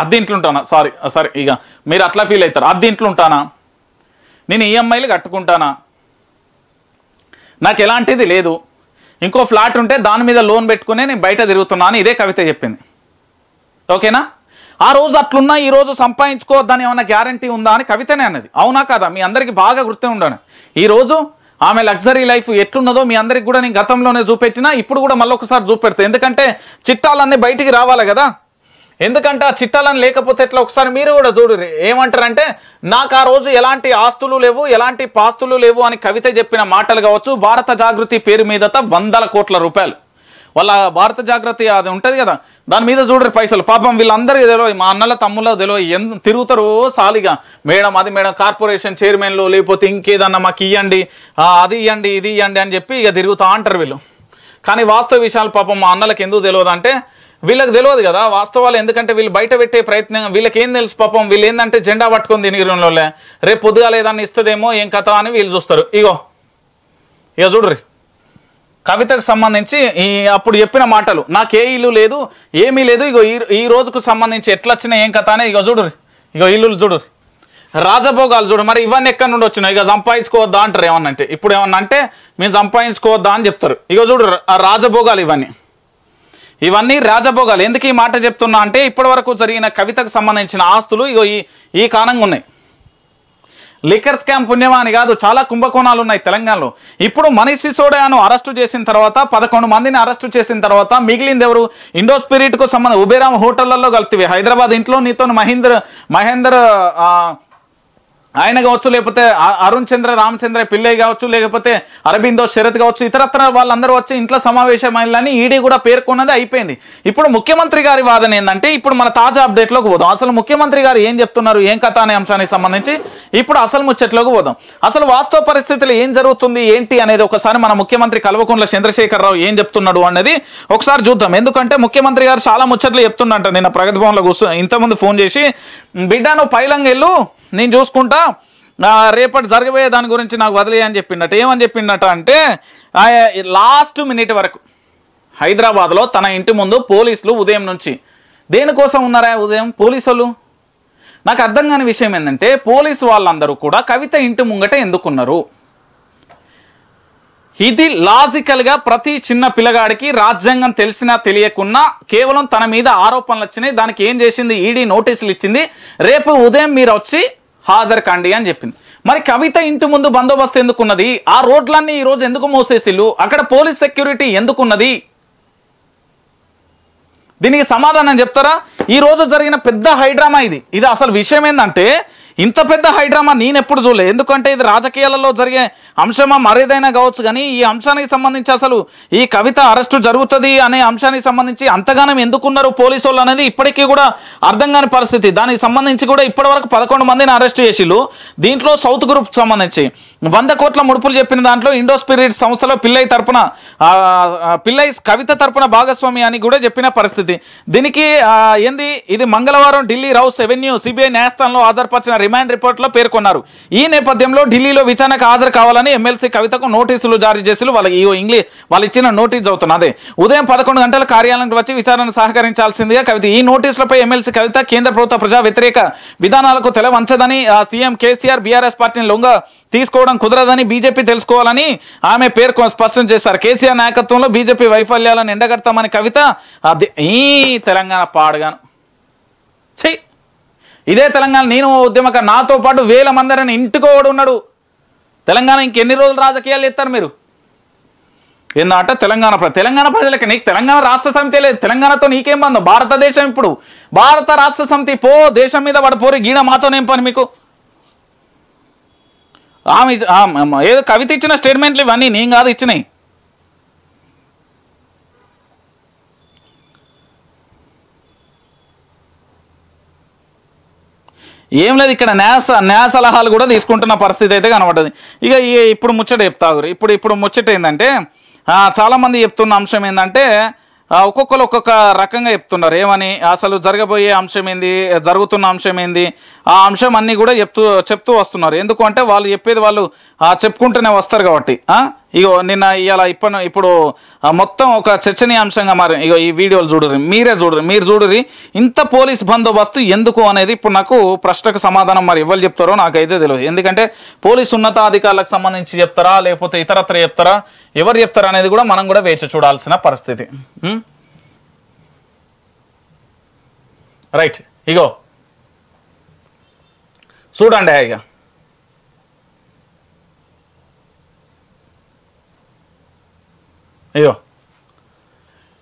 అద్దె ఇంట్లో ఉంటానా సారీ సారీ ఇక మీరు అట్లా ఫీల్ అవుతారు అద్దె ఇంట్లో ఉంటానా నేను ఈఎంఐలు కట్టుకుంటానా నాకు ఎలాంటిది లేదు ఇంకో ఫ్లాట్ ఉంటే దాని మీద లోన్ పెట్టుకునే నేను బయట తిరుగుతున్నాను ఇదే కవిత చెప్పింది ఓకేనా ఆ రోజు అట్లున్నా ఈ రోజు సంపాదించుకోవద్దని ఏమైనా గ్యారంటీ ఉందా అని కవితనే అన్నది అవునా కదా మీ అందరికీ బాగా గుర్తే ఉండను ఈరోజు ఆమె లగ్జరీ లైఫ్ ఎట్లున్నదో మీ అందరికి కూడా నేను గతంలోనే చూపెట్టినా ఇప్పుడు కూడా మళ్ళొకసారి చూపెడతాను ఎందుకంటే చిట్టాలన్నీ బయటికి రావాలి కదా ఎందుకంటే ఆ చిట్టాలను లేకపోతే ఎట్లా ఒకసారి మీరు కూడా చూడు ఏమంటారంటే నాకు ఆ రోజు ఎలాంటి ఆస్తులు లేవు ఎలాంటి పాస్తులు లేవు అని కవిత చెప్పిన మాటలు కావచ్చు భారత జాగృతి పేరు మీద వందల కోట్ల రూపాయలు వాళ్ళ భారత జాగ్రత్త అది ఉంటుంది కదా దాని మీద చూడరు పైసలు పాపం వీళ్ళందరికీ తెలియదు మా అన్నల తమ్ముల తెలియదు ఎంత తిరుగుతారు సాలిగా మేడం అది మేడం కార్పొరేషన్ చైర్మన్లు లేకపోతే ఇంకేదన్నా మాకు ఇవ్వండి అది ఇవ్వండి ఇది ఇవ్వండి అని చెప్పి ఇక తిరుగుతూ అంటారు వీళ్ళు కానీ వాస్తవ విషయాలు పాపం మా అన్నలకు ఎందుకు తెలియదు అంటే వీళ్ళకి తెలియదు కదా వాస్తవాలు ఎందుకంటే వీళ్ళు బయట పెట్టే ప్రయత్నం వీళ్ళకి ఏం తెలుసు పాపం వీళ్ళు ఏంటంటే జెండా పట్టుకొని తినిగిరంలోలే రేపు పొద్దుగాల ఏదన్నా ఇస్తుందేమో ఏం కథ అని వీళ్ళు చూస్తారు ఇగో ఇక చూడ్రి కవితకు సంబంధించి ఈ అప్పుడు చెప్పిన మాటలు నాకు ఏ ఇల్లు లేదు ఏమీ లేదు ఇగో ఈ ఈ రోజుకు సంబంధించి ఎట్లా వచ్చినా ఏం కథ అని ఇగో చూడురి ఇగో ఇల్లులు చూడురి రాజభోగాలు చూడు మరి ఇవన్నీ ఎక్కడి నుండి వచ్చినాయి ఇక సంపాదించుకోవద్దా అంటారు ఏమన్నా అంటే ఇప్పుడు ఏమన్నా అంటే మేము సంపాదించుకోవద్దా అని చెప్తారు ఇక చూడు ఆ రాజభోగాలు ఇవన్నీ ఇవన్నీ రాజభోగాలు ఎందుకు ఈ మాట చెప్తున్నా అంటే ఇప్పటి వరకు జరిగిన కవితకు సంబంధించిన ఆస్తులు ఇగో ఈ ఈ కారణంగా ఉన్నాయి లిక్కర్ స్కామ్ పుణ్యమాని కాదు చాలా కుంభకోణాలు ఉన్నాయి తెలంగాణలో ఇప్పుడు మనీ సిసోడియాను అరెస్టు చేసిన తర్వాత పదకొండు మందిని అరెస్టు చేసిన తర్వాత మిగిలింది ఎవరు ఇండో స్పిరిట్కు సంబంధం ఉబేరామ్ హోటళ్లలో కలిపివి హైదరాబాద్ ఇంట్లో నీతో మహేందర్ మహేందర్ ఆయన కావచ్చు లేకపోతే అరుణ్ చంద్ర రామచంద్ర పిల్లయ్య కావచ్చు లేకపోతే అరబిందో శరత్ కావచ్చు ఇతరత్ర వాళ్ళందరూ వచ్చి ఇంట్లో సమావేశమైనని ఈడీ కూడా పేర్కొన్నది అయిపోయింది ఇప్పుడు ముఖ్యమంత్రి గారి వాదన ఏంటంటే ఇప్పుడు మన తాజా అప్డేట్లోకి పోదాం అసలు ముఖ్యమంత్రి గారు ఏం చెప్తున్నారు ఏం కథ అనే అంశానికి సంబంధించి ఇప్పుడు అసలు ముచ్చట్లోకి పోదాం అసలు వాస్తవ పరిస్థితులు ఏం జరుగుతుంది ఏంటి అనేది ఒకసారి మన ముఖ్యమంత్రి కల్వకుండ్ల చంద్రశేఖరరావు ఏం చెప్తున్నాడు అనేది ఒకసారి చూద్దాం ఎందుకంటే ముఖ్యమంత్రి గారు చాలా ముచ్చట్లు చెప్తున్నట్టు నిన్న ప్రగతి భవన్లో కూర్చో ఇంతకుముందు ఫోన్ చేసి బిడ్డాను పైలంగెళ్ళు నేను చూసుకుంటా నా రేపటి జరగబోయే దాని గురించి నాకు వదిలేయని చెప్పిండట ఏమని చెప్పిండట అంటే లాస్ట్ మినిట్ వరకు హైదరాబాద్లో తన ఇంటి ముందు పోలీసులు ఉదయం నుంచి దేనికోసం ఉన్నారా ఉదయం పోలీసులు నాకు అర్థం కాని విషయం ఏంటంటే పోలీసు వాళ్ళందరూ కూడా కవిత ఇంటి ముంగట ఎందుకున్నారు ఇది లాజికల్గా ప్రతి చిన్న పిల్లగాడికి రాజ్యాంగం తెలిసినా తెలియకున్నా కేవలం తన మీద ఆరోపణలు వచ్చినాయి దానికి ఏం చేసింది ఈడీ నోటీసులు ఇచ్చింది రేపు ఉదయం మీరు వచ్చి హాజరు కండి అని చెప్పింది మరి కవిత ఇంటి ముందు బందోబస్తు ఎందుకున్నది ఆ రోడ్లన్నీ ఈరోజు ఎందుకు మోసేసిల్లు అక్కడ పోలీస్ సెక్యూరిటీ ఎందుకున్నది దీనికి సమాధానం చెప్తారా ఈ రోజు జరిగిన పెద్ద హైడ్రామా ఇది ఇది అసలు విషయం ఏంటంటే ఇంత పెద్ద హైడ్రామా నేను ఎప్పుడు చూడలేదు ఎందుకంటే ఇది రాజకీయాలలో జరిగే అంశమా మరేదైనా కావచ్చు కానీ ఈ అంశానికి సంబంధించి అసలు ఈ కవిత అరెస్టు జరుగుతుంది అనే అంశానికి సంబంధించి అంతగానం ఎందుకున్నారు పోలీసు అనేది ఇప్పటికీ కూడా అర్థం కాని పరిస్థితి దానికి సంబంధించి కూడా ఇప్పటివరకు పదకొండు మందిని అరెస్ట్ చేసిళ్ళు దీంట్లో సౌత్ గ్రూప్ సంబంధించి వంద కోట్ల ముడుపులు చెప్పిన దాంట్లో ఇండో స్పిరిట్ సంస్థలో పిల్లయ్య తరపున పిల్లయ్య కవిత తరపున భాగస్వామి అని కూడా చెప్పిన పరిస్థితి దీనికి ఏంది ఇది మంగళవారం ఢిల్లీ రౌస్ ఎవెన్యూ సిబిఐ న్యాయస్థానంలో హాజరుపరిచిన రిమాండ్ రిపోర్ట్లో పేర్కొన్నారు ఈ నేపథ్యంలో ఢిల్లీలో విచారణకు హాజరు కావాలని ఎమ్మెల్సీ కవితకు నోటీసులు జారీ చేసి వాళ్ళకి ఈ ఇంగ్లీష్ వాళ్ళు ఇచ్చిన నోటీస్ అవుతున్నది ఉదయం పదకొండు గంటల కార్యాలయానికి వచ్చి విచారణ సహకరించాల్సిందిగా కవిత ఈ నోటీసులపై ఎమ్మెల్సీ కవిత కేంద్ర ప్రభుత్వ ప్రజా వ్యతిరేక విధానాలకు తెలవంచదని సీఎం కేసీఆర్ బీఆర్ఎస్ పార్టీని లొంగ తీసుకోవడం కుదరదని బీజేపీ తెలుసుకోవాలని ఆమె పేర్కొని స్పష్టం చేశారు కేసీఆర్ నాయకత్వంలో బీజేపీ వైఫల్యాలను ఎండగడతామని కవిత ఈ తెలంగాణ పాడుగాను చెయ్యి ఇదే తెలంగాణ నేను ఉద్యమక నాతో పాటు వేల మందిని ఇంటికోడు ఉన్నాడు తెలంగాణ ఇంకెన్ని రోజులు రాజకీయాలు ఎత్తారు మీరు ఏందంట తెలంగాణ తెలంగాణ ప్రజలకి నీకు తెలంగాణ రాష్ట్ర సమితి లేదు తెలంగాణతో నీకేం బంధం భారతదేశం ఇప్పుడు భారత రాష్ట్ర సమితి పో దేశం మీద పోరి గీడ మాతోనేం పని మీకు ఆమె ఏదో కవిత ఇచ్చిన స్టేట్మెంట్లు ఇవన్నీ నేను కాదు ఇచ్చినాయి ఏం లేదు ఇక్కడ న్యాస న్యాయ సలహాలు కూడా తీసుకుంటున్న పరిస్థితి అయితే కనబడ్డది ఇక ఇప్పుడు ముచ్చట చెప్తా ఇప్పుడు ఇప్పుడు ముచ్చట ఏంటంటే చాలామంది చెప్తున్న అంశం ఏంటంటే ఒక్కొక్కరు ఒక్కొక్క రకంగా చెప్తున్నారు ఏమని అసలు జరగబోయే అంశం ఏంది జరుగుతున్న అంశం ఏంది ఆ అంశం అన్నీ కూడా చెప్తూ చెప్తూ వస్తున్నారు ఎందుకు వాళ్ళు చెప్పేది వాళ్ళు చెప్పుకుంటూనే వస్తారు కాబట్టి ఇగో నిన్న ఇవాళ ఇప్పుడు ఇప్పుడు మొత్తం ఒక చర్చనీయాంశంగా మారి ఇగో ఈ వీడియోలు చూడరు మీరే చూడరు మీరు చూడరు ఇంత పోలీస్ బందోబస్తు ఎందుకు అనేది ఇప్పుడు నాకు ప్రశ్నకు సమాధానం మరి ఇవ్వాలి చెప్తారో నాకైతే తెలియదు ఎందుకంటే పోలీస్ ఉన్నతాధికారులకు సంబంధించి చెప్తారా లేకపోతే ఇతరత్ర చెప్తారా ఎవరు చెప్తారా అనేది కూడా మనం కూడా వేచి చూడాల్సిన పరిస్థితి రైట్ ఇగో చూడండి ఇక అయ్యో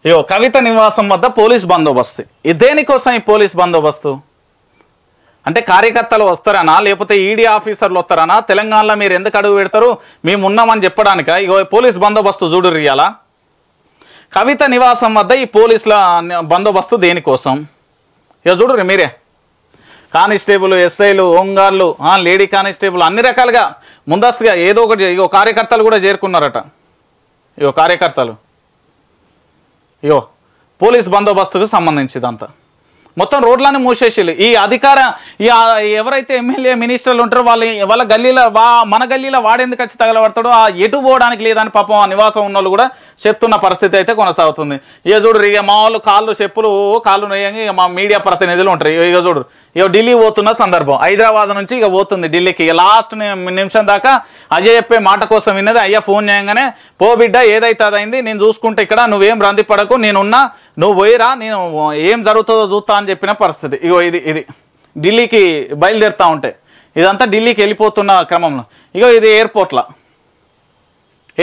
అయ్యో కవిత నివాసం వద్ద పోలీస్ బందోబస్తు దేనికోసం ఈ పోలీస్ బందోబస్తు అంటే కార్యకర్తలు వస్తారనా లేకపోతే ఈడీ ఆఫీసర్లు వస్తారనా తెలంగాణలో మీరు ఎందుకు అడుగు పెడతారు మేము ఉన్నామని చెప్పడానిక ఇగో పోలీస్ బందోబస్తు చూడు రియాలా కవిత నివాసం వద్ద ఈ పోలీసుల బందోబస్తు దేనికోసం ఇక చూడరు మీరే కానిస్టేబుల్ ఎస్ఐలు ఓంగార్లు లేడీ కానిస్టేబుల్ అన్ని రకాలుగా ముందస్తుగా ఏదో ఒకటి కార్యకర్తలు కూడా చేరుకున్నారట ఇగో కార్యకర్తలు ఇగో పోలీస్ బందోబస్తుకు సంబంధించిదంతా మొత్తం రోడ్లన్నీ మూసేసిళ్ళు ఈ అధికార ఎవరైతే ఎమ్మెల్యే మినిస్టర్లు ఉంటారో వాళ్ళ వాళ్ళ గల్లీలో మన గల్లీలో వాడేందుకు వచ్చి తగలబడతాడు ఆ ఎటు పోవడానికి లేదని పాపం ఆ నివాసం ఉన్న కూడా చెప్తున్న పరిస్థితి అయితే కొనసాగుతుంది ఇక చూడరు ఇక మా వాళ్ళు కాళ్ళు చెప్పులు కాళ్ళు నయ్యంగా మా మీడియా ప్రతినిధులు ఉంటారు ఇక చూడరు ఇక ఢిల్లీ పోతున్న సందర్భం హైదరాబాద్ నుంచి ఇక పోతుంది ఢిల్లీకి ఇక లాస్ట్ నిమిషం దాకా అజయ్ చెప్పే మాట కోసం విన్నది అయ్యా ఫోన్ చేయంగానే పో బిడ్డ ఏదైతే అదైంది నేను చూసుకుంటే ఇక్కడ నువ్వేం రంది పడకు నేనున్నా నువ్వు పోయిరా నేను ఏం జరుగుతుందో చూస్తా అని చెప్పిన పరిస్థితి ఇగో ఇది ఇది ఢిల్లీకి బయలుదేరుతూ ఉంటే ఇదంతా ఢిల్లీకి వెళ్ళిపోతున్న క్రమంలో ఇగో ఇది ఎయిర్పోర్ట్లో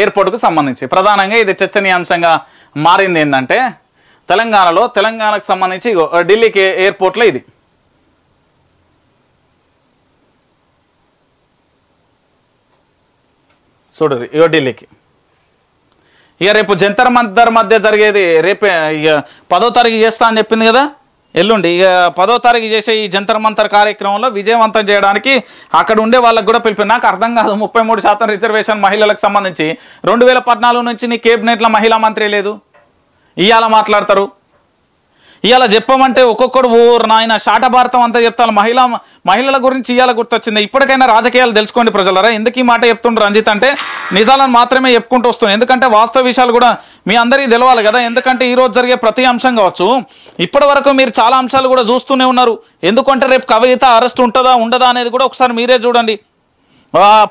ఎయిర్పోర్ట్కు సంబంధించి ప్రధానంగా ఇది చర్చనీయాంశంగా మారింది ఏంటంటే తెలంగాణలో తెలంగాణకు సంబంధించి ఢిల్లీకి ఎయిర్పోర్ట్లో ఇది చూడరు ఇక ఢిల్లీకి ఇక రేపు జంతర్ మంతర్ మధ్య జరిగేది రేపే ఇక పదో తారీఖు చేస్తా అని చెప్పింది కదా ఎల్లుండి ఇక పదో తారీఖు చేసే ఈ జంతర్ మంతర్ కార్యక్రమంలో విజయవంతం చేయడానికి అక్కడ ఉండే వాళ్ళకి కూడా పిలిపి నాకు అర్థం కాదు ముప్పై మూడు శాతం రిజర్వేషన్ మహిళలకు సంబంధించి రెండు వేల పద్నాలుగు నుంచి నీ కేబినెట్లో మహిళా మంత్రి లేదు ఇవాళ మాట్లాడతారు ఇవాళ చెప్పమంటే ఒక్కొక్కడు ఊరు నాయన శాట భారతం అంతా చెప్తాను మహిళ మహిళల గురించి ఇవాళ గుర్తొచ్చింది ఇప్పటికైనా రాజకీయాలు తెలుసుకోండి ప్రజలరా ఎందుకు ఈ మాట చెప్తుండ్రు రంజిత్ అంటే నిజాలను మాత్రమే చెప్పుకుంటూ వస్తుంది ఎందుకంటే వాస్తవ విషయాలు కూడా మీ అందరికీ తెలవాలి కదా ఎందుకంటే ఈరోజు జరిగే ప్రతి అంశం కావచ్చు ఇప్పటివరకు మీరు చాలా అంశాలు కూడా చూస్తూనే ఉన్నారు ఎందుకంటే రేపు కవిత అరెస్ట్ ఉంటుందా ఉండదా అనేది కూడా ఒకసారి మీరే చూడండి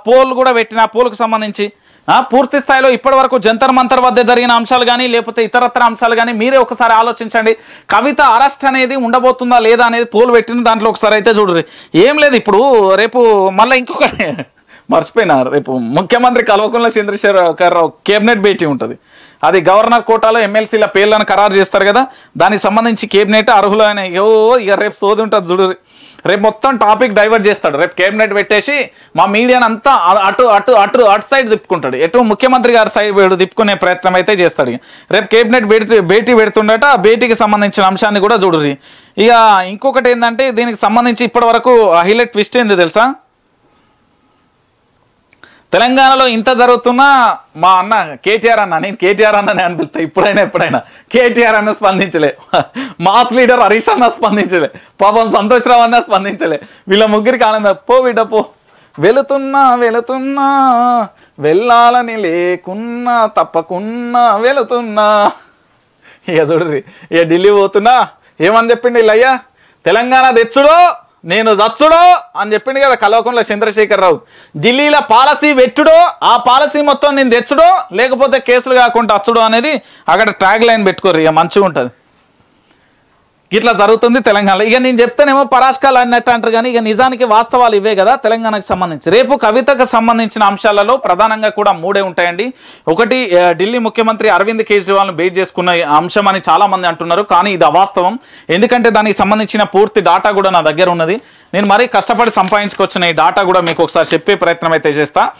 పోల్ కూడా పెట్టిన ఆ సంబంధించి పూర్తి స్థాయిలో ఇప్పటి వరకు జంతర్ మంతర్ వద్ద జరిగిన అంశాలు కానీ లేకపోతే ఇతరత్ర అంశాలు కానీ మీరే ఒకసారి ఆలోచించండి కవిత అరెస్ట్ అనేది ఉండబోతుందా లేదా అనేది పోలు పెట్టిన దాంట్లో ఒకసారి అయితే చూడరు ఏం లేదు ఇప్పుడు రేపు మళ్ళీ ఇంకొక మర్చిపోయినారు రేపు ముఖ్యమంత్రి కల్వకుంట్ల రావు కేబినెట్ భేటీ ఉంటుంది అది గవర్నర్ కోటాలో ఎమ్మెల్సీల పేర్లను ఖరారు చేస్తారు కదా దానికి సంబంధించి కేబినెట్ అర్హులైన ఏవో ఇక రేపు సోది ఉంటుంది చూడరు రేపు మొత్తం టాపిక్ డైవర్ట్ చేస్తాడు రేపు కేబినెట్ పెట్టేసి మా మీడియాని అంతా అటు అటు అటు అటు సైడ్ తిప్పుకుంటాడు ఎటు ముఖ్యమంత్రి గారి సైడ్ తిప్పుకునే ప్రయత్నం అయితే చేస్తాడు రేపు కేబినెట్ పెడితే భేటీ పెడుతుండట భేటీకి సంబంధించిన అంశాన్ని కూడా చూడరు ఇక ఇంకొకటి ఏంటంటే దీనికి సంబంధించి ఇప్పటి వరకు హైలైట్ ట్విస్ట్ ఏంది తెలుసా తెలంగాణలో ఇంత జరుగుతున్నా మా అన్న కేటీఆర్ అన్న నేను కేటీఆర్ అన్ననే అనిపిస్తా ఇప్పుడైనా ఎప్పుడైనా కేటీఆర్ అన్న స్పందించలే మాస్ లీడర్ హరీష్ అన్న స్పందించలే పాపం సంతోష్ రావు అన్న స్పందించలే వీళ్ళ ముగ్గురికి ఆనంద పో విడపో పో వెళుతున్నా వెళుతున్నా వెళ్ళాలని లేకున్నా తప్పకున్నా వెళుతున్నా ఇక చూడరి ఇక ఢిల్లీ పోతున్నా ఏమని చెప్పిండు ఇల్లయ్యా తెలంగాణ తెచ్చుడో నేను చచ్చుడో అని చెప్పింది కదా కలవకుంట్ల చంద్రశేఖరరావు ఢిల్లీలో పాలసీ పెట్టుడో ఆ పాలసీ మొత్తం నేను తెచ్చుడో లేకపోతే కేసులు కాకుండా అచ్చుడో అనేది అక్కడ ట్రాగ్ లైన్ పెట్టుకోరు ఇక మంచిగా ఉంటుంది ఇట్లా జరుగుతుంది తెలంగాణలో ఇక నేను చెప్తేనేమో పరాష్కాలు అన్నట్టు అంటారు కానీ ఇక నిజానికి వాస్తవాలు ఇవే కదా తెలంగాణకు సంబంధించి రేపు కవితకు సంబంధించిన అంశాలలో ప్రధానంగా కూడా మూడే ఉంటాయండి ఒకటి ఢిల్లీ ముఖ్యమంత్రి అరవింద్ కేజ్రీవాల్ను బేస్ చేసుకున్న అంశం అని చాలామంది అంటున్నారు కానీ ఇది అవాస్తవం ఎందుకంటే దానికి సంబంధించిన పూర్తి డాటా కూడా నా దగ్గర ఉన్నది నేను మరీ కష్టపడి సంపాదించుకొచ్చిన ఈ డాటా కూడా మీకు ఒకసారి చెప్పే ప్రయత్నం అయితే చేస్తాను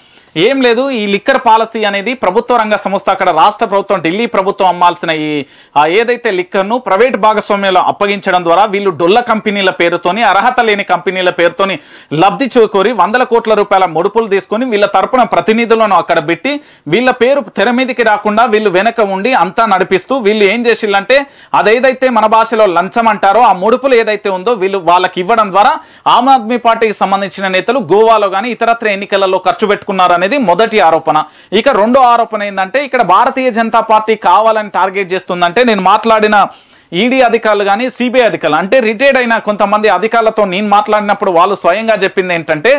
ఏం లేదు ఈ లిక్కర్ పాలసీ అనేది ప్రభుత్వ రంగ సంస్థ అక్కడ రాష్ట్ర ప్రభుత్వం ఢిల్లీ ప్రభుత్వం అమ్మాల్సిన ఈ ఏదైతే లిక్కర్ను ప్రైవేట్ భాగస్వామ్యంలో అప్పగించడం ద్వారా వీళ్ళు డొల్ల కంపెనీల పేరుతోని అర్హత లేని కంపెనీల పేరుతోని లబ్ధి చేకూరి వందల కోట్ల రూపాయల ముడుపులు తీసుకొని వీళ్ళ తరపున ప్రతినిధులను అక్కడ పెట్టి వీళ్ళ పేరు తెర మీదకి రాకుండా వీళ్ళు వెనక ఉండి అంతా నడిపిస్తూ వీళ్ళు ఏం అది అదేదైతే మన భాషలో లంచం అంటారో ఆ ముడుపులు ఏదైతే ఉందో వీళ్ళు వాళ్ళకి ఇవ్వడం ద్వారా ఆమ్ ఆద్మీ పార్టీకి సంబంధించిన నేతలు గోవాలో కానీ ఇతరత్ర ఎన్నికలలో ఖర్చు పెట్టుకున్నారనే అనేది మొదటి ఆరోపణ ఇక రెండో ఆరోపణ ఏంటంటే ఇక్కడ భారతీయ జనతా పార్టీ కావాలని టార్గెట్ చేస్తుందంటే నేను మాట్లాడిన ఈడీ అధికారులు కానీ సిబిఐ అధికారులు అంటే రిటైర్డ్ అయిన కొంతమంది అధికారులతో నేను మాట్లాడినప్పుడు వాళ్ళు స్వయంగా చెప్పింది ఏంటంటే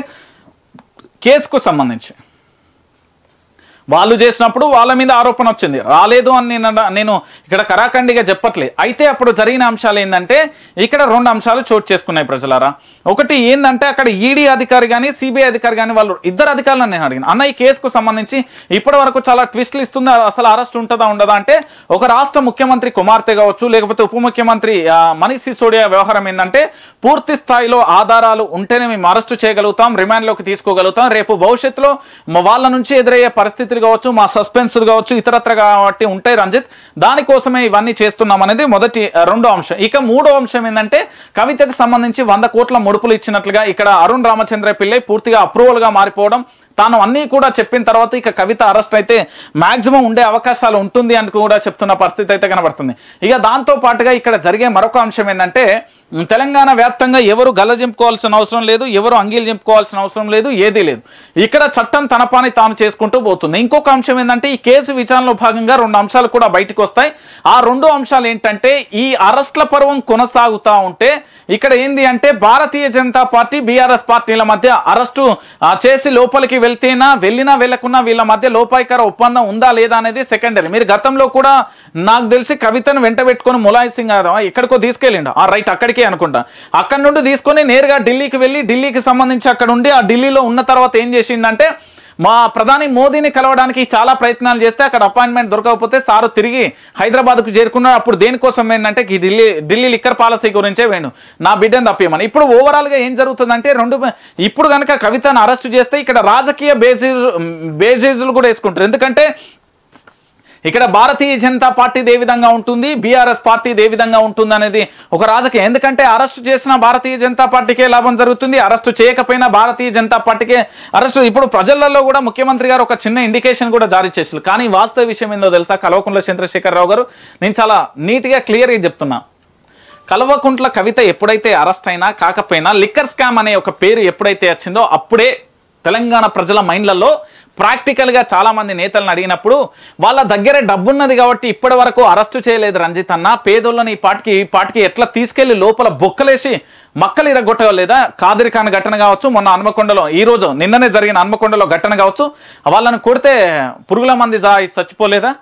కేసుకు సంబంధించి వాళ్ళు చేసినప్పుడు వాళ్ళ మీద ఆరోపణ వచ్చింది రాలేదు అని నేను నేను ఇక్కడ కరాఖండిగా చెప్పట్లే అయితే అప్పుడు జరిగిన అంశాలు ఏంటంటే ఇక్కడ రెండు అంశాలు చోటు చేసుకున్నాయి ప్రజలారా ఒకటి ఏంటంటే అక్కడ ఈడీ అధికారి కానీ సిబిఐ అధికారి కానీ వాళ్ళు ఇద్దరు అధికారులను నేను అడిగిన అన్న ఈ కేసుకు సంబంధించి ఇప్పటి వరకు చాలా ట్విస్ట్లు ఇస్తుంది అసలు అరెస్ట్ ఉంటుందా ఉండదా అంటే ఒక రాష్ట్ర ముఖ్యమంత్రి కుమార్తె కావచ్చు లేకపోతే ఉప ముఖ్యమంత్రి మనీష్ సిసోడియా వ్యవహారం ఏంటంటే పూర్తి స్థాయిలో ఆధారాలు ఉంటేనే మేము అరెస్ట్ చేయగలుగుతాం రిమాండ్లోకి తీసుకోగలుగుతాం రేపు భవిష్యత్తులో వాళ్ళ నుంచి ఎదురయ్యే పరిస్థితులు మాదిరి కావచ్చు మా సస్పెన్స్ కావచ్చు ఇతరత్ర కాబట్టి ఉంటాయి రంజిత్ దానికోసమే ఇవన్నీ చేస్తున్నాం అనేది మొదటి రెండో అంశం ఇక మూడో అంశం ఏంటంటే కవితకు సంబంధించి వంద కోట్ల ముడుపులు ఇచ్చినట్లుగా ఇక్కడ అరుణ్ రామచంద్ర పిల్లై పూర్తిగా అప్రూవల్గా మారిపోవడం తాను అన్నీ కూడా చెప్పిన తర్వాత ఇక కవిత అరెస్ట్ అయితే మాక్సిమం ఉండే అవకాశాలు ఉంటుంది అని కూడా చెప్తున్న పరిస్థితి అయితే కనబడుతుంది ఇక దాంతో పాటుగా ఇక్కడ జరిగే మరొక అంశం ఏంటంటే తెలంగాణ వ్యాప్తంగా ఎవరు గలజింపుకోవాల్సిన అవసరం లేదు ఎవరు అంగీలు జింపుకోవాల్సిన అవసరం లేదు ఏదీ లేదు ఇక్కడ చట్టం తన పని తాను చేసుకుంటూ పోతుంది ఇంకొక అంశం ఏంటంటే ఈ కేసు విచారణలో భాగంగా రెండు అంశాలు కూడా బయటకు వస్తాయి ఆ రెండు అంశాలు ఏంటంటే ఈ అరెస్ట్ల పర్వం కొనసాగుతూ ఉంటే ఇక్కడ ఏంది అంటే భారతీయ జనతా పార్టీ బీఆర్ఎస్ పార్టీల మధ్య అరెస్టు చేసి లోపలికి వెళ్తేనా వెళ్ళినా వెళ్ళకున్నా వీళ్ళ మధ్య లోపాయికర ఒప్పందం ఉందా లేదా అనేది సెకండరీ మీరు గతంలో కూడా నాకు తెలిసి కవితను వెంట పెట్టుకుని ములాయి సింగ్ యాదవ్ ఎక్కడికో తీసుకెళ్ళిండు ఆ రైట్ అక్కడికి ఇక్కడికి అనుకుంటా అక్కడ నుండి తీసుకొని నేరుగా ఢిల్లీకి వెళ్ళి ఢిల్లీకి సంబంధించి అక్కడ ఉండి ఆ ఢిల్లీలో ఉన్న తర్వాత ఏం చేసిండంటే మా ప్రధాని మోదీని కలవడానికి చాలా ప్రయత్నాలు చేస్తే అక్కడ అపాయింట్మెంట్ దొరకకపోతే సారు తిరిగి హైదరాబాద్కు చేరుకున్నాడు అప్పుడు దేనికోసం ఏంటంటే ఈ ఢిల్లీ ఢిల్లీ లిక్కర్ పాలసీ గురించే వేణు నా బిడ్డను తప్పేమని ఇప్పుడు ఓవరాల్గా ఏం జరుగుతుందంటే రెండు ఇప్పుడు కనుక కవితను అరెస్ట్ చేస్తే ఇక్కడ రాజకీయ బేజీ బేజీజులు కూడా వేసుకుంటారు ఎందుకంటే ఇక్కడ భారతీయ జనతా పార్టీ ఏ విధంగా ఉంటుంది బీఆర్ఎస్ పార్టీ ఏ విధంగా ఉంటుంది అనేది ఒక రాజకీయం ఎందుకంటే అరెస్టు చేసిన భారతీయ జనతా పార్టీకే లాభం జరుగుతుంది అరెస్టు చేయకపోయినా భారతీయ జనతా పార్టీకే అరెస్టు ఇప్పుడు ప్రజలలో కూడా ముఖ్యమంత్రి గారు ఒక చిన్న ఇండికేషన్ కూడా జారీ చేసారు కానీ వాస్తవ విషయం ఏందో తెలుసా కల్వకుంట్ల చంద్రశేఖరరావు గారు నేను చాలా నీట్గా క్లియర్గా చెప్తున్నా కల్వకుంట్ల కవిత ఎప్పుడైతే అరెస్ట్ అయినా కాకపోయినా లిక్కర్ స్కామ్ అనే ఒక పేరు ఎప్పుడైతే వచ్చిందో అప్పుడే తెలంగాణ ప్రజల మైండ్లలో ప్రాక్టికల్గా చాలామంది నేతలను అడిగినప్పుడు వాళ్ళ దగ్గర డబ్బున్నది కాబట్టి ఇప్పటి వరకు అరెస్టు చేయలేదు రంజిత్ అన్న పేదోళ్ళని ఈ పాటికి ఈ పాటికి ఎట్లా తీసుకెళ్లి లోపల బొక్కలేసి మక్కలు ఇరగొట్టలేదా కాదిర్ ఖాన్ ఘటన కావచ్చు మొన్న హన్మకొండలో ఈ రోజు నిన్ననే జరిగిన హన్మకొండలో ఘటన కావచ్చు వాళ్ళని కొడితే పురుగుల మంది చచ్చిపోలేదా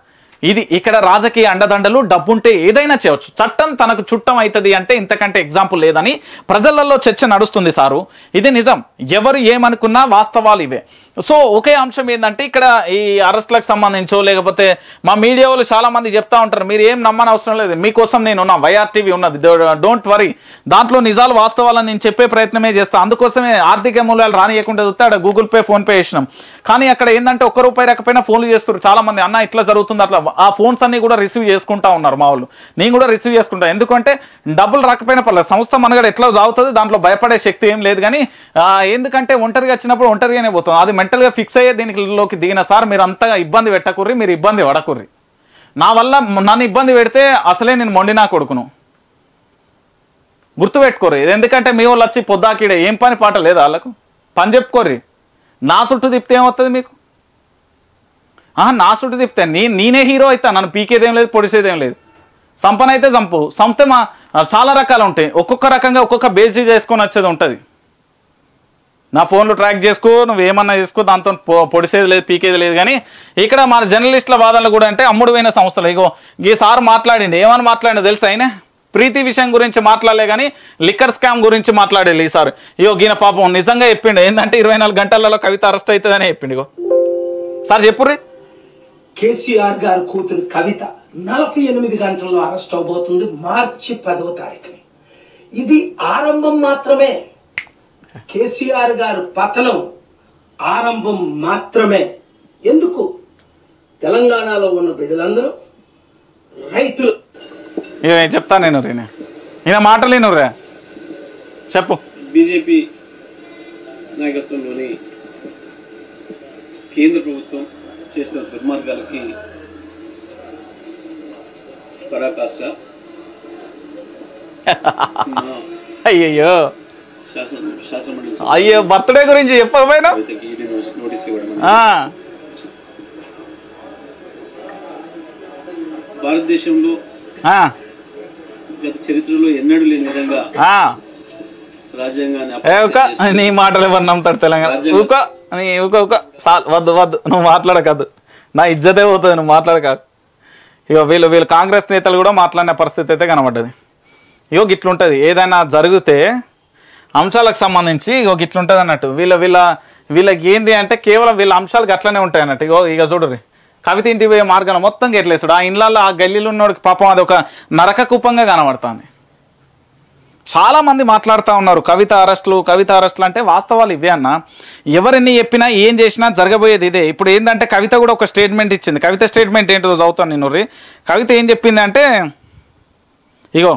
ఇది ఇక్కడ రాజకీయ అండదండలు డబ్బుంటే ఏదైనా చేయవచ్చు చట్టం తనకు చుట్టం అవుతుంది అంటే ఇంతకంటే ఎగ్జాంపుల్ లేదని ప్రజలలో చర్చ నడుస్తుంది సారు ఇది నిజం ఎవరు ఏమనుకున్నా వాస్తవాలు ఇవే సో ఒకే అంశం ఏంటంటే ఇక్కడ ఈ అరెస్ట్లకు సంబంధించో లేకపోతే మా మీడియా వాళ్ళు చాలామంది చెప్తా ఉంటారు మీరు ఏం నమ్మని అవసరం లేదు మీకోసం నేను ఉన్నా వైఆర్ టీవీ ఉన్నది డోంట్ వరీ దాంట్లో నిజాలు వాస్తవాలను నేను చెప్పే ప్రయత్నమే చేస్తాను అందుకోసమే ఆర్థిక మూలాలు రానియకుండా చూస్తే అక్కడ గూగుల్ పే ఫోన్పే వేసినాం కానీ అక్కడ ఏంటంటే ఒక్క రూపాయి రకపోయినా ఫోన్లు చేస్తారు చాలామంది అన్న ఇట్లా జరుగుతుంది అట్లా ఆ ఫోన్స్ అన్ని కూడా రిసీవ్ చేసుకుంటా ఉన్నారు మా వాళ్ళు నేను కూడా రిసీవ్ చేసుకుంటాను ఎందుకంటే డబ్బులు రాకపోయినా పర్లేదు సంస్థ మనగడ ఎట్లా సాగుతుంది దాంట్లో భయపడే శక్తి ఏం లేదు కానీ ఎందుకంటే ఒంటరిగా వచ్చినప్పుడు ఒంటరిగానే పోతుంది అది మెంటల్గా ఫిక్స్ అయ్యే దీనిలోకి దిగిన సార్ మీరు అంతగా ఇబ్బంది పెట్టకుర్రి మీరు ఇబ్బంది పడకుర్రి నా వల్ల నన్ను ఇబ్బంది పెడితే అసలే నేను మొండినా కొడుకును గుర్తుపెట్టుకోర్రి ఎందుకంటే మీ వాళ్ళు వచ్చి పొద్దాకీడే ఏం పని పాట లేదు వాళ్ళకు పని చెప్పుకోర్రి నా చుట్టూ తిప్పితే ఏమవుతుంది మీకు నా చుట్టూ తిప్పితే నీ నేనే హీరో అవుతా నన్ను పీకేదేం లేదు పొడిసేదేం లేదు సంపన అయితే చంపు సంపితే మా చాలా రకాలు ఉంటాయి ఒక్కొక్క రకంగా ఒక్కొక్క బేస్ చేసుకొని వచ్చేది ఉంటుంది నా ఫోన్లు ట్రాక్ చేసుకో నువ్వు ఏమన్నా చేసుకో దాంతో పొడిసేది లేదు పీకేది లేదు కానీ ఇక్కడ మన జర్నలిస్టుల వాదనలు కూడా అంటే అమ్ముడు పోయిన సంస్థలు ఇగో ఈసారి మాట్లాడింది ఏమని మాట్లాడినా తెలుసు అయినా ప్రీతి విషయం గురించి మాట్లాడలే కానీ లిక్కర్ స్కామ్ గురించి మాట్లాడేది ఈసారి ఇగో గీన పాపం నిజంగా చెప్పిండు ఏంటంటే ఇరవై నాలుగు గంటలలో కవిత అరెస్ట్ అని చెప్పిండు ఇగో సార్ చెప్పుర్రి కేసీఆర్ గారు కూతురు కవిత నలభై ఎనిమిది గంటల్లో అరెస్ట్ అవబోతుంది మార్చి పదవ తారీఖు ఇది ఆరంభం మాత్రమే కేసీఆర్ గారు పతనం ఆరంభం మాత్రమే ఎందుకు తెలంగాణలో ఉన్న బిడ్డలందరూ రైతులు చెప్తా నేను రేనా ఈయన మాటలేను రే చెప్పు బీజేపీ నాయకత్వంలోని కేంద్ర ప్రభుత్వం చేసిన దుర్మార్గాలకి పరాకాష్ట అయ్యయ్యో అయ్యో బర్త్డే గురించి చెప్పకపోయినా భారతదేశంలో గత చరిత్రలో ఎన్నడూ లేని విధంగా రాజ్యాంగాన్ని నీ మాటలు ఇవ్వన్నాం నమ్ముతాడు తెలంగాణ వద్దు వద్దు నువ్వు మాట్లాడకద్దు నా ఇజ్జతే పోతుంది నువ్వు మాట్లాడక ఇక వీళ్ళు వీళ్ళు కాంగ్రెస్ నేతలు కూడా మాట్లాడిన పరిస్థితి అయితే కనబడ్డది ఇగో గిట్లుంటుంది ఏదైనా జరిగితే అంశాలకు సంబంధించి ఒక ఇట్లుంటుంది అన్నట్టు వీళ్ళ వీళ్ళ వీళ్ళకి ఏంది అంటే కేవలం వీళ్ళ అంశాలకు అట్లనే ఉంటాయి అన్నట్టు ఇగో ఇక చూడరు కవిత ఇంటి పోయే మార్గాన్ని మొత్తం గెట్లేస్తాడు ఆ ఇండ్లలో ఆ గల్లీలు ఉన్నోడికి పాపం అది ఒక నరక కుపంగా కనబడుతుంది చాలామంది మాట్లాడుతూ ఉన్నారు కవిత అరెస్టులు కవిత అరెస్టులు అంటే వాస్తవాలు ఇవే అన్న ఎవరిని చెప్పినా ఏం చేసినా జరగబోయేది ఇదే ఇప్పుడు ఏంటంటే కవిత కూడా ఒక స్టేట్మెంట్ ఇచ్చింది కవిత స్టేట్మెంట్ ఏంటి రోజు అవుతాను నేను కవిత ఏం చెప్పింది అంటే ఇగో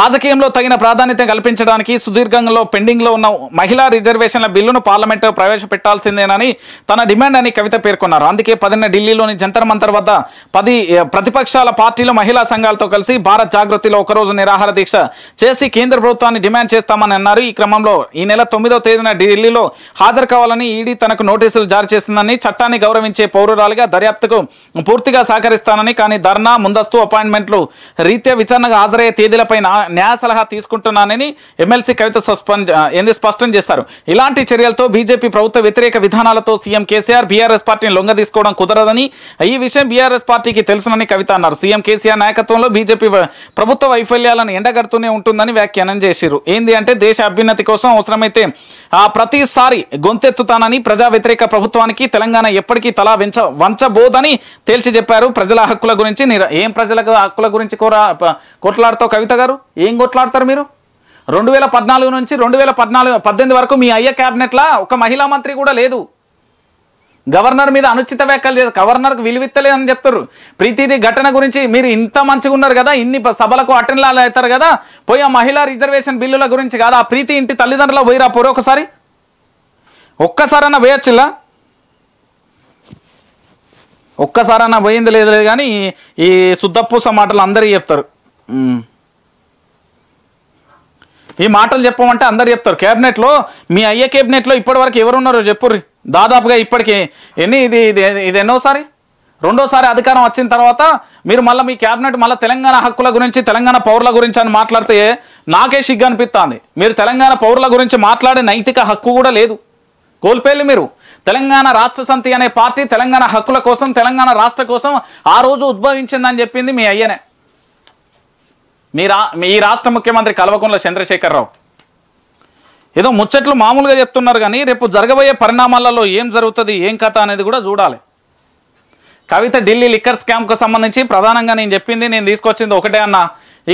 రాజకీయంలో తగిన ప్రాధాన్యత కల్పించడానికి సుదీర్ఘంలో పెండింగ్లో ఉన్న మహిళా రిజర్వేషన్ల బిల్లును పార్లమెంటు ప్రవేశపెట్టాల్సిందేనని తన డిమాండ్ అని కవిత పేర్కొన్నారు అందుకే పదిన ఢిల్లీలోని జంతర్ మంతర్ వద్ద పది ప్రతిపక్షాల పార్టీలు మహిళా సంఘాలతో కలిసి భారత్ జాగృతిలో ఒకరోజు నిరాహార దీక్ష చేసి కేంద్ర ప్రభుత్వాన్ని డిమాండ్ చేస్తామని అన్నారు ఈ క్రమంలో ఈ నెల తొమ్మిదో తేదీన ఢిల్లీలో హాజరు కావాలని ఈడీ తనకు నోటీసులు జారీ చేసిందని చట్టాన్ని గౌరవించే పౌరురాలుగా దర్యాప్తుకు పూర్తిగా సహకరిస్తానని కానీ ధర్నా ముందస్తు అపాయింట్మెంట్లు రీత్యా విచారణకు హాజరయ్యే తేదీలపైన న్యాయ సలహా తీసుకుంటున్నానని ఎమ్మెల్సీ కవిత స్పంజ్ ఏంది స్పష్టం చేశారు ఇలాంటి చర్యలతో బీజేపీ ప్రభుత్వ వ్యతిరేక విధానాలతో సీఎం కేసీఆర్ బీఆర్ఎస్ పార్టీని లొంగ తీసుకోవడం కుదరదని ఈ విషయం బీఆర్ఎస్ పార్టీకి తెలుసునని కవిత అన్నారు సీఎం కేసీఆర్ నాయకత్వంలో బీజేపీ ప్రభుత్వ వైఫల్యాలను ఎండగడుతూనే ఉంటుందని వ్యాఖ్యానం చేశారు ఏంది అంటే దేశ అభ్యున్నతి కోసం అవసరమైతే ఆ ప్రతిసారి గొంతెత్తుతానని ప్రజా వ్యతిరేక ప్రభుత్వానికి తెలంగాణ ఎప్పటికీ తలా వెంచ వంచబోదని తేల్చి చెప్పారు ప్రజల హక్కుల గురించి ఏం ప్రజల హక్కుల గురించి కోరా కొట్లాడుతావు కవిత గారు ఏం కొట్లాడతారు మీరు రెండు వేల పద్నాలుగు నుంచి రెండు వేల పద్నాలుగు పద్దెనిమిది వరకు మీ అయ్య క్యాబినెట్లా ఒక మహిళా మంత్రి కూడా లేదు గవర్నర్ మీద అనుచిత వ్యాఖ్యలు లేదు గవర్నర్కు విలువిత్తలేదని చెప్తారు ప్రీతిది ఘటన గురించి మీరు ఇంత మంచిగా ఉన్నారు కదా ఇన్ని సభలకు అటెండ్లాలు అవుతారు కదా పోయి ఆ మహిళా రిజర్వేషన్ బిల్లుల గురించి కాదు ఆ ప్రీతి ఇంటి తల్లిదండ్రుల పోయిరా పోరు ఒకసారి ఒక్కసారన్నా పోయొచ్చులా ఒక్కసారన్నా పోయింది లేదు కానీ ఈ శుద్ధపూస మాటలు అందరికీ చెప్తారు ఈ మాటలు చెప్పమంటే అందరు చెప్తారు క్యాబినెట్లో మీ అయ్యే కేబినెట్లో ఇప్పటివరకు ఎవరున్నారో చెప్పుర్రి దాదాపుగా ఇప్పటికి ఎన్ని ఇది ఇది ఇది ఎన్నోసారి రెండోసారి అధికారం వచ్చిన తర్వాత మీరు మళ్ళీ మీ క్యాబినెట్ మళ్ళీ తెలంగాణ హక్కుల గురించి తెలంగాణ పౌరుల గురించి అని మాట్లాడితే నాకే సిగ్గు అనిపిస్తుంది మీరు తెలంగాణ పౌరుల గురించి మాట్లాడే నైతిక హక్కు కూడా లేదు కోల్పోయి మీరు తెలంగాణ రాష్ట్ర సంతి అనే పార్టీ తెలంగాణ హక్కుల కోసం తెలంగాణ రాష్ట్ర కోసం ఆ రోజు ఉద్భవించిందని చెప్పింది మీ అయ్యనే మీ రా మీ రాష్ట్ర ముఖ్యమంత్రి కల్వకుంట్ల చంద్రశేఖరరావు ఏదో ముచ్చట్లు మామూలుగా చెప్తున్నారు కానీ రేపు జరగబోయే పరిణామాలలో ఏం జరుగుతుంది ఏం కథ అనేది కూడా చూడాలి కవిత ఢిల్లీ లిక్కర్ స్కామ్కు సంబంధించి ప్రధానంగా నేను చెప్పింది నేను తీసుకొచ్చింది ఒకటే అన్న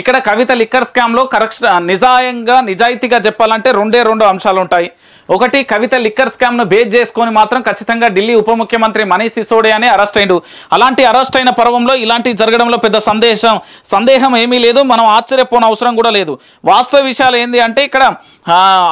ఇక్కడ కవిత లిక్కర్ స్కామ్లో కరెక్ట్ నిజాయంగా నిజాయితీగా చెప్పాలంటే రెండే రెండు అంశాలు ఉంటాయి ఒకటి కవిత లిక్కర్ స్కామ్ను బేజ్ చేసుకొని మాత్రం ఖచ్చితంగా ఢిల్లీ ఉప ముఖ్యమంత్రి మనీష్ సిసోడియానే అరెస్ట్ అయిండు అలాంటి అరెస్ట్ అయిన పర్వంలో ఇలాంటి జరగడంలో పెద్ద సందేశం సందేహం ఏమీ లేదు మనం ఆశ్చర్యపోన అవసరం కూడా లేదు వాస్తవ విషయాలు ఏంది అంటే ఇక్కడ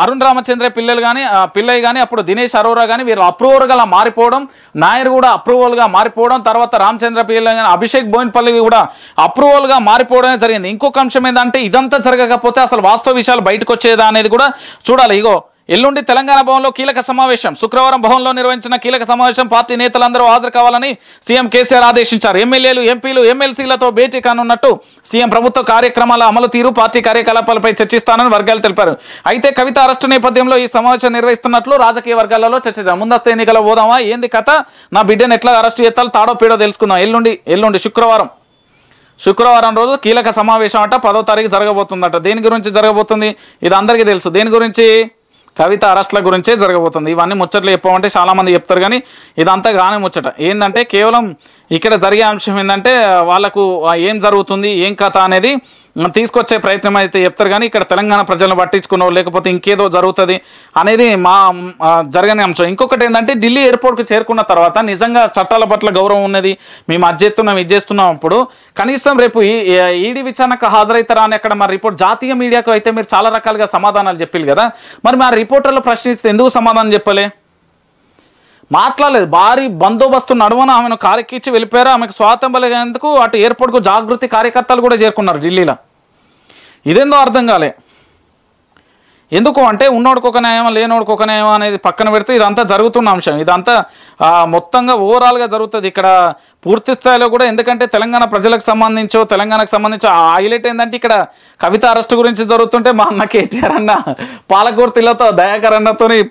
అరుణ్ రామచంద్ర పిల్లలు కానీ పిల్లయ్య కానీ అప్పుడు దినేష్ అరోరా కానీ వీరు అప్రూవర్గా మారిపోవడం నాయర్ కూడా అప్రూవల్గా మారిపోవడం తర్వాత రామచంద్ర పిల్ల అభిషేక్ బోయిన్పల్లి కూడా అప్రూవల్గా మారిపోవడమే జరిగింది ఇంకొక అంశం ఏంటంటే ఇదంతా జరగకపోతే అసలు వాస్తవ విషయాలు బయటకు వచ్చేదా అనేది కూడా చూడాలి ఇగో ఎల్లుండి తెలంగాణ భవన్లో కీలక సమావేశం శుక్రవారం భవన్లో నిర్వహించిన కీలక సమావేశం పార్టీ నేతలందరూ హాజరు కావాలని సీఎం కేసీఆర్ ఆదేశించారు ఎమ్మెల్యేలు ఎంపీలు ఎమ్మెల్సీలతో భేటీ కానున్నట్టు సీఎం ప్రభుత్వ కార్యక్రమాల అమలు తీరు పార్టీ కార్యకలాపాలపై చర్చిస్తానని వర్గాలు తెలిపారు అయితే కవిత అరెస్టు నేపథ్యంలో ఈ సమావేశం నిర్వహిస్తున్నట్లు రాజకీయ వర్గాలలో చర్చ ముందస్తు ఎన్నికల పోదామా ఏంది కథ నా బిడ్డను ఎట్లా అరెస్టు చేస్తాలో తాడో పీడో తెలుసుకుందాం ఎల్లుండి ఎల్లుండి శుక్రవారం శుక్రవారం రోజు కీలక సమావేశం అంట పదో తారీఖు జరగబోతుందట దేని గురించి జరగబోతుంది ఇది అందరికీ తెలుసు దేని గురించి కవిత అరెస్ట్ల గురించే జరగబోతుంది ఇవన్నీ ముచ్చట్లు చెప్పమంటే చాలామంది చెప్తారు కానీ ఇదంతా గానే ముచ్చట ఏంటంటే కేవలం ఇక్కడ జరిగే అంశం ఏంటంటే వాళ్ళకు ఏం జరుగుతుంది ఏం కథ అనేది తీసుకొచ్చే ప్రయత్నం అయితే చెప్తారు కానీ ఇక్కడ తెలంగాణ ప్రజలను పట్టించుకునో లేకపోతే ఇంకేదో జరుగుతుంది అనేది మా జరగని అంశం ఇంకొకటి ఏంటంటే ఢిల్లీ ఎయిర్పోర్ట్కి చేరుకున్న తర్వాత నిజంగా చట్టాల పట్ల గౌరవం ఉన్నది మేము అది చేస్తున్నాం ఇది చేస్తున్నాం అప్పుడు కనీసం రేపు ఈడీ విచారణకు హాజరవుతారా అని అక్కడ మా రిపోర్ట్ జాతీయ మీడియాకు అయితే మీరు చాలా రకాలుగా సమాధానాలు చెప్పారు కదా మరి మా రిపోర్టర్లు ప్రశ్నిస్తే ఎందుకు సమాధానం చెప్పలే మాట్లాడలేదు భారీ బందోబస్తు నడువన ఆమెను కారెక్కిచ్చి వెళ్ళిపోయారు ఆమెకు స్వాతంత్రం కలిగేందుకు అటు ఎయిర్పోర్ట్కు జాగృతి కార్యకర్తలు కూడా చేరుకున్నారు ఢిల్లీలో ఇదేందో అర్థం కాలే ఎందుకు అంటే ఉన్నోడికి ఒక న్యాయమా లేనోడికి ఒక న్యాయమా అనేది పక్కన పెడితే ఇదంతా జరుగుతున్న అంశం ఇదంతా మొత్తంగా ఓవరాల్గా జరుగుతుంది ఇక్కడ పూర్తి స్థాయిలో కూడా ఎందుకంటే తెలంగాణ ప్రజలకు సంబంధించో తెలంగాణకు సంబంధించో హైలైట్ ఏంటంటే ఇక్కడ కవిత అరెస్ట్ గురించి జరుగుతుంటే మా అన్న కేటీఆర్ అన్న పాలకూర్తిలతో దయాకర్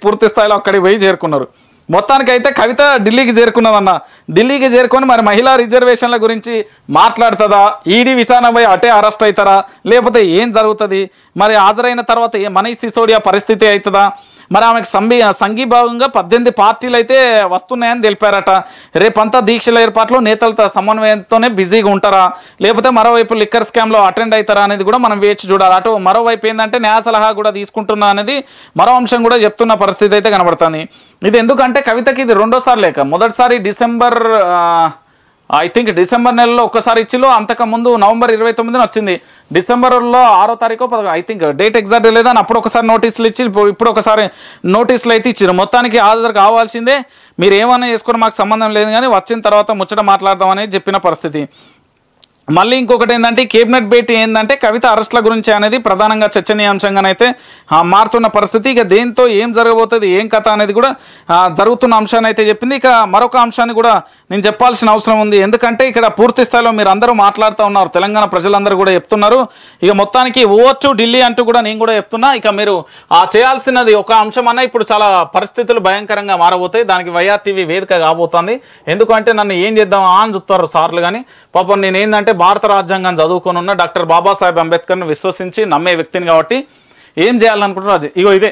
పూర్తి స్థాయిలో అక్కడికి పోయి చేరుకున్నారు మొత్తానికి అయితే కవిత ఢిల్లీకి చేరుకున్నదన్న ఢిల్లీకి చేరుకొని మరి మహిళా రిజర్వేషన్ల గురించి మాట్లాడుతుందా ఈడీ పోయి అటే అరెస్ట్ అవుతారా లేకపోతే ఏం జరుగుతుంది మరి హాజరైన తర్వాత మనీష్ సిసోడియా పరిస్థితి అవుతుందా మరి ఆమెకు సంభి సంఘీభావంగా పద్దెనిమిది పార్టీలు అయితే వస్తున్నాయని తెలిపారట రేపంతా దీక్షల ఏర్పాట్లో నేతలతో సమన్వయంతోనే బిజీగా ఉంటారా లేకపోతే మరోవైపు లిక్కర్ స్కామ్లో అటెండ్ అవుతారా అనేది కూడా మనం వేచి చూడాలి అటు మరోవైపు ఏంటంటే న్యాయ సలహా కూడా తీసుకుంటున్నా అనేది మరో అంశం కూడా చెప్తున్న పరిస్థితి అయితే కనబడుతుంది ఇది ఎందుకంటే కవితకి ఇది రెండోసారి లేక మొదటిసారి డిసెంబర్ ఐ థింక్ డిసెంబర్ నెలలో ఒక్కసారి ఇచ్చిలు అంతకుముందు నవంబర్ ఇరవై తొమ్మిదిన వచ్చింది డిసెంబర్లో ఆరో తారీఖు ఐ థింక్ డేట్ ఎగ్జాక్ట్ లేదని అప్పుడు ఒకసారి నోటీసులు ఇచ్చి ఇప్పుడు ఒకసారి నోటీసులు అయితే ఇచ్చారు మొత్తానికి ఆధార్ కావాల్సిందే మీరు ఏమైనా చేసుకుని మాకు సంబంధం లేదు కానీ వచ్చిన తర్వాత ముచ్చట మాట్లాడదామని చెప్పిన పరిస్థితి మళ్ళీ ఇంకొకటి ఏంటంటే కేబినెట్ భేటీ ఏంటంటే కవిత అరెస్ట్ల గురించి అనేది ప్రధానంగా చర్చనీయాంశంగానైతే మారుతున్న పరిస్థితి ఇక దేంతో ఏం జరగబోతుంది ఏం కథ అనేది కూడా జరుగుతున్న అంశాన్ని అయితే చెప్పింది ఇక మరొక అంశాన్ని కూడా నేను చెప్పాల్సిన అవసరం ఉంది ఎందుకంటే ఇక్కడ పూర్తి స్థాయిలో మీరు అందరూ మాట్లాడుతూ ఉన్నారు తెలంగాణ ప్రజలందరూ కూడా చెప్తున్నారు ఇక మొత్తానికి ఓవచ్చు ఢిల్లీ అంటూ కూడా నేను కూడా చెప్తున్నా ఇక మీరు ఆ చేయాల్సినది ఒక అంశం అన్న ఇప్పుడు చాలా పరిస్థితులు భయంకరంగా మారబోతాయి దానికి వైఆర్టీవీ వేదిక కాబోతుంది ఎందుకంటే నన్ను ఏం చేద్దాం అని చెప్తారు సార్లు కానీ పాపం నేను ఏంటంటే భారత రాజ్యాంగం ఉన్న డాక్టర్ బాబాసాహెబ్ అంబేద్కర్ను విశ్వసించి నమ్మే వ్యక్తిని కాబట్టి ఏం చేయాలనుకుంటున్నారు ఇగో ఇదే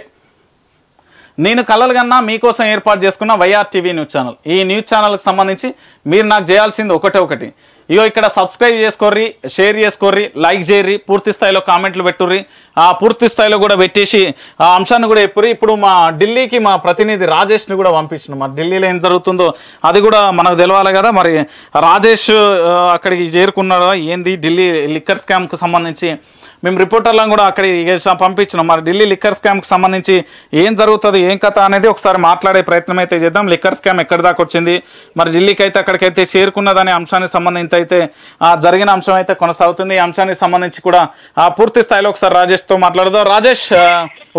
నేను కలలు కన్నా మీకోసం ఏర్పాటు చేసుకున్న వైఆర్ టీవీ న్యూస్ ఛానల్ ఈ న్యూస్ ఛానల్కి సంబంధించి మీరు నాకు చేయాల్సింది ఒకటే ఒకటి ఇగో ఇక్కడ సబ్స్క్రైబ్ చేసుకోర్రి షేర్ చేసుకోర్రి లైక్ చేయరి పూర్తి స్థాయిలో కామెంట్లు పెట్టుర్రి ఆ పూర్తి స్థాయిలో కూడా పెట్టేసి ఆ అంశాన్ని కూడా చెప్పుర్రి ఇప్పుడు మా ఢిల్లీకి మా ప్రతినిధి రాజేష్ని కూడా పంపించిన మా ఢిల్లీలో ఏం జరుగుతుందో అది కూడా మనకు తెలవాలి కదా మరి రాజేష్ అక్కడికి చేరుకున్నాడో ఏంది ఢిల్లీ లిక్కర్ స్కామ్కు సంబంధించి మేము రిపోర్టర్లను కూడా అక్కడ పంపించినాం మరి ఢిల్లీ లిక్కర్ స్కామ్కి సంబంధించి ఏం జరుగుతుంది ఏం కథ అనేది ఒకసారి మాట్లాడే ప్రయత్నం అయితే చేద్దాం లిక్కర్ స్కామ్ ఎక్కడి దాకా వచ్చింది మరి ఢిల్లీకి అయితే అక్కడికైతే చేరుకున్నదనే అంశానికి సంబంధించి అయితే జరిగిన అంశం అయితే కొనసాగుతుంది ఈ అంశానికి సంబంధించి కూడా ఆ పూర్తి స్థాయిలో ఒకసారి రాజేష్తో మాట్లాడదాం రాజేష్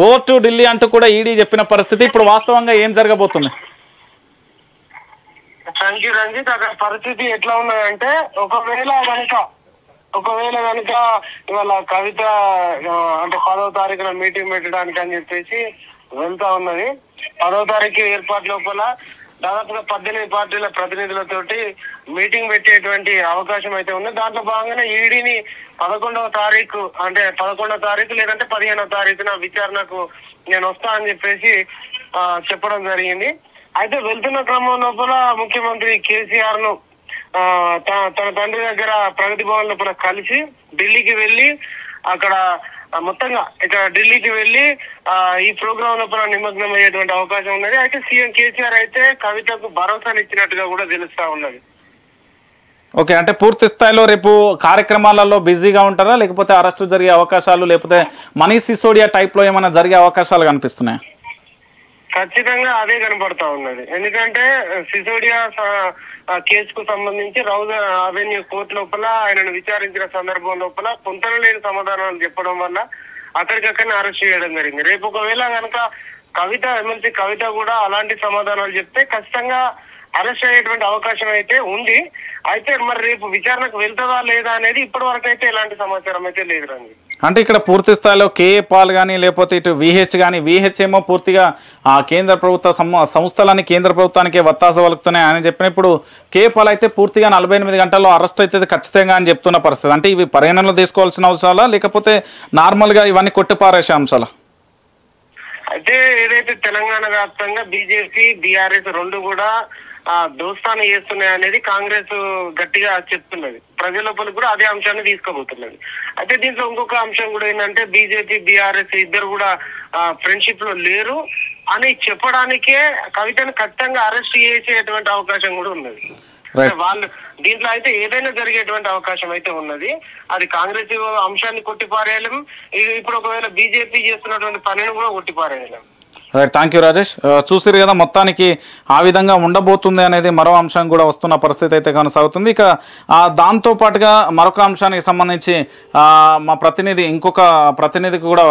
ఓ టు ఢిల్లీ అంటూ కూడా ఈడీ చెప్పిన పరిస్థితి ఇప్పుడు వాస్తవంగా ఏం జరగబోతుంది రంజిత్ అక్కడ పరిస్థితి ఎట్లా ఉన్నాయంటే ఒకవేళ కనుక ఒకవేళ కనుక ఇవాళ కవిత అంటే పదో తారీఖున మీటింగ్ పెట్టడానికి అని చెప్పేసి వెళ్తా ఉన్నది పదో తారీఖు ఏర్పాటు లోపల దాదాపుగా పద్దెనిమిది పార్టీల ప్రతినిధులతోటి మీటింగ్ పెట్టేటువంటి అవకాశం అయితే ఉంది దాంట్లో భాగంగానే ఈడీని పదకొండవ తారీఖు అంటే పదకొండవ తారీఖు లేదంటే పదిహేనవ తారీఖున విచారణకు నేను వస్తా అని చెప్పేసి చెప్పడం జరిగింది అయితే వెళ్తున్న క్రమం లోపల ముఖ్యమంత్రి కేసీఆర్ ను తన తండ్రి దగ్గర ప్రగతి భవన్ లో కలిసి ఢిల్లీకి వెళ్ళి అక్కడ మొత్తంగా ఇక్కడ ఢిల్లీకి వెళ్ళి ఈ ప్రోగ్రామ్ కూడా నిమగ్నం అయ్యేటువంటి అవకాశం ఉన్నది అయితే సీఎం కేసీఆర్ అయితే కవితకు భరోసాని ఇచ్చినట్టుగా కూడా తెలుస్తా ఉన్నది ఓకే అంటే పూర్తి స్థాయిలో రేపు కార్యక్రమాలలో బిజీగా ఉంటారా లేకపోతే అరెస్ట్ జరిగే అవకాశాలు లేకపోతే మనీ సిసోడియా టైప్ లో ఏమైనా జరిగే అవకాశాలు కనిపిస్తున్నాయి ఖచ్చితంగా అదే కనపడతా ఉన్నది ఎందుకంటే సిసోడియా ఆ కేసుకు సంబంధించి రౌజ అవెన్యూ కోర్టు లోపల ఆయనను విచారించిన సందర్భం లోపల పొంతన లేని సమాధానాలు చెప్పడం వల్ల అక్కడికక్కడిని అరెస్ట్ చేయడం జరిగింది రేపు ఒకవేళ కనుక కవిత ఎమ్మెల్సీ కవిత కూడా అలాంటి సమాధానాలు చెప్తే ఖచ్చితంగా అరెస్ట్ అయ్యేటువంటి అవకాశం అయితే ఉంది అయితే మరి రేపు విచారణకు వెళ్తుందా లేదా అనేది ఇప్పటి వరకు అయితే ఎలాంటి సమాచారం అయితే లేదు రండి అంటే ఇక్కడ పూర్తి స్థాయిలో కేఏ పాల్ కానీ లేకపోతే ఇటు విహెచ్ కానీ విహెచ్ ఏమో పూర్తిగా ఆ కేంద్ర ప్రభుత్వ సంస్థలని కేంద్ర ప్రభుత్వానికే వత్తాస వలుకుతున్నాయి అని చెప్పిన ఇప్పుడు కే పాల్ అయితే పూర్తిగా నలభై ఎనిమిది గంటల్లో అరెస్ట్ అవుతుంది ఖచ్చితంగా అని చెప్తున్న పరిస్థితి అంటే ఇవి పరిగణనలో తీసుకోవాల్సిన అవసరాలా లేకపోతే నార్మల్గా ఇవన్నీ కొట్టిపారేసే అంశాలా అయితే ఏదైతే తెలంగాణ వ్యాప్తంగా బీజేపీ బీఆర్ఎస్ రెండు కూడా దోస్తాన చేస్తున్నాయి అనేది కాంగ్రెస్ గట్టిగా చెప్తున్నది ప్రజల లోపల కూడా అదే అంశాన్ని తీసుకోబోతున్నది అయితే దీంట్లో ఇంకొక అంశం కూడా ఏంటంటే బీజేపీ బీఆర్ఎస్ ఇద్దరు కూడా ఫ్రెండ్షిప్ లో లేరు అని చెప్పడానికే కవితను ఖచ్చితంగా అరెస్ట్ చేసేటువంటి అవకాశం కూడా ఉన్నది వాళ్ళు దీంట్లో అయితే ఏదైనా జరిగేటువంటి అవకాశం అయితే ఉన్నది అది కాంగ్రెస్ అంశాన్ని కొట్టిపారేయలేం ఇప్పుడు ఒకవేళ బీజేపీ చేస్తున్నటువంటి పనిని కూడా కొట్టిపారేయలేం థ్యాంక్ యూ రాజేష్ చూసిరు కదా మొత్తానికి ఆ విధంగా ఉండబోతుంది అనేది మరో అంశం కూడా వస్తున్న పరిస్థితి అయితే కొనసాగుతుంది ఇక దాంతోపాటుగా మరొక అంశానికి సంబంధించి మా ప్రతినిధి ఇంకొక ప్రతినిధికి కూడా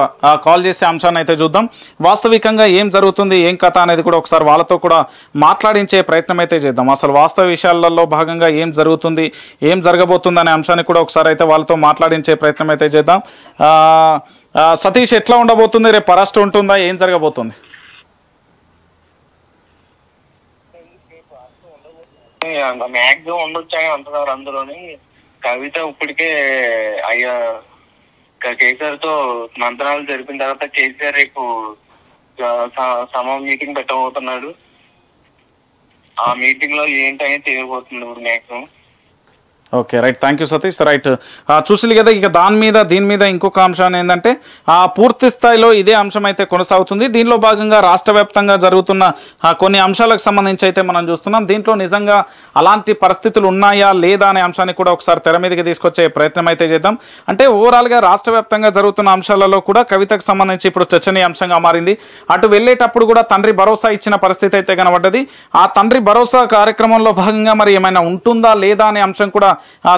కాల్ చేసే అంశాన్ని అయితే చూద్దాం వాస్తవికంగా ఏం జరుగుతుంది ఏం కథ అనేది కూడా ఒకసారి వాళ్ళతో కూడా మాట్లాడించే ప్రయత్నం అయితే చేద్దాం అసలు వాస్తవ విషయాలలో భాగంగా ఏం జరుగుతుంది ఏం జరగబోతుంది అనే అంశాన్ని కూడా ఒకసారి అయితే వాళ్ళతో మాట్లాడించే ప్రయత్నం అయితే చేద్దాం సతీష్ ఎట్లా ఉండబోతుంది రేపు అరెస్ట్ ఉంటుందా ఏం జరగబోతుంది మ్యాక్సిమం ఉండొచ్చాయి అంటున్నారు అందులోని కవిత ఇప్పటికే అయ్యా కేసీఆర్ తో మంత్రాలు జరిపిన తర్వాత కేసీఆర్ రేపు సమ మీటింగ్ పెట్టబోతున్నాడు ఆ మీటింగ్ లో ఏంటని తెలియబోతుంది ఇప్పుడు maximum okay right thank you Satish right చూసి కదా ఇక దాని మీద దీని మీద ఇంకొక అంశాన్ని ఏంటంటే ఆ పూర్తి స్థాయిలో ఇదే అంశం అయితే కొనసాగుతుంది దీనిలో భాగంగా రాష్ట్ర వ్యాప్తంగా జరుగుతున్న కొన్ని అంశాలకు సంబంధించి అయితే మనం చూస్తున్నాం దీంట్లో నిజంగా అలాంటి పరిస్థితులు ఉన్నాయా లేదా అనే అంశాన్ని కూడా ఒకసారి తెర మీదకి తీసుకొచ్చే ప్రయత్నం అయితే చేద్దాం అంటే ఓవరాల్గా రాష్ట్ర వ్యాప్తంగా జరుగుతున్న అంశాలలో కూడా కవితకు సంబంధించి ఇప్పుడు చర్చనీయాంశంగా మారింది అటు వెళ్ళేటప్పుడు కూడా తండ్రి భరోసా ఇచ్చిన పరిస్థితి అయితే కనబడ్డది ఆ తండ్రి భరోసా కార్యక్రమంలో భాగంగా మరి ఏమైనా ఉంటుందా లేదా అనే అంశం కూడా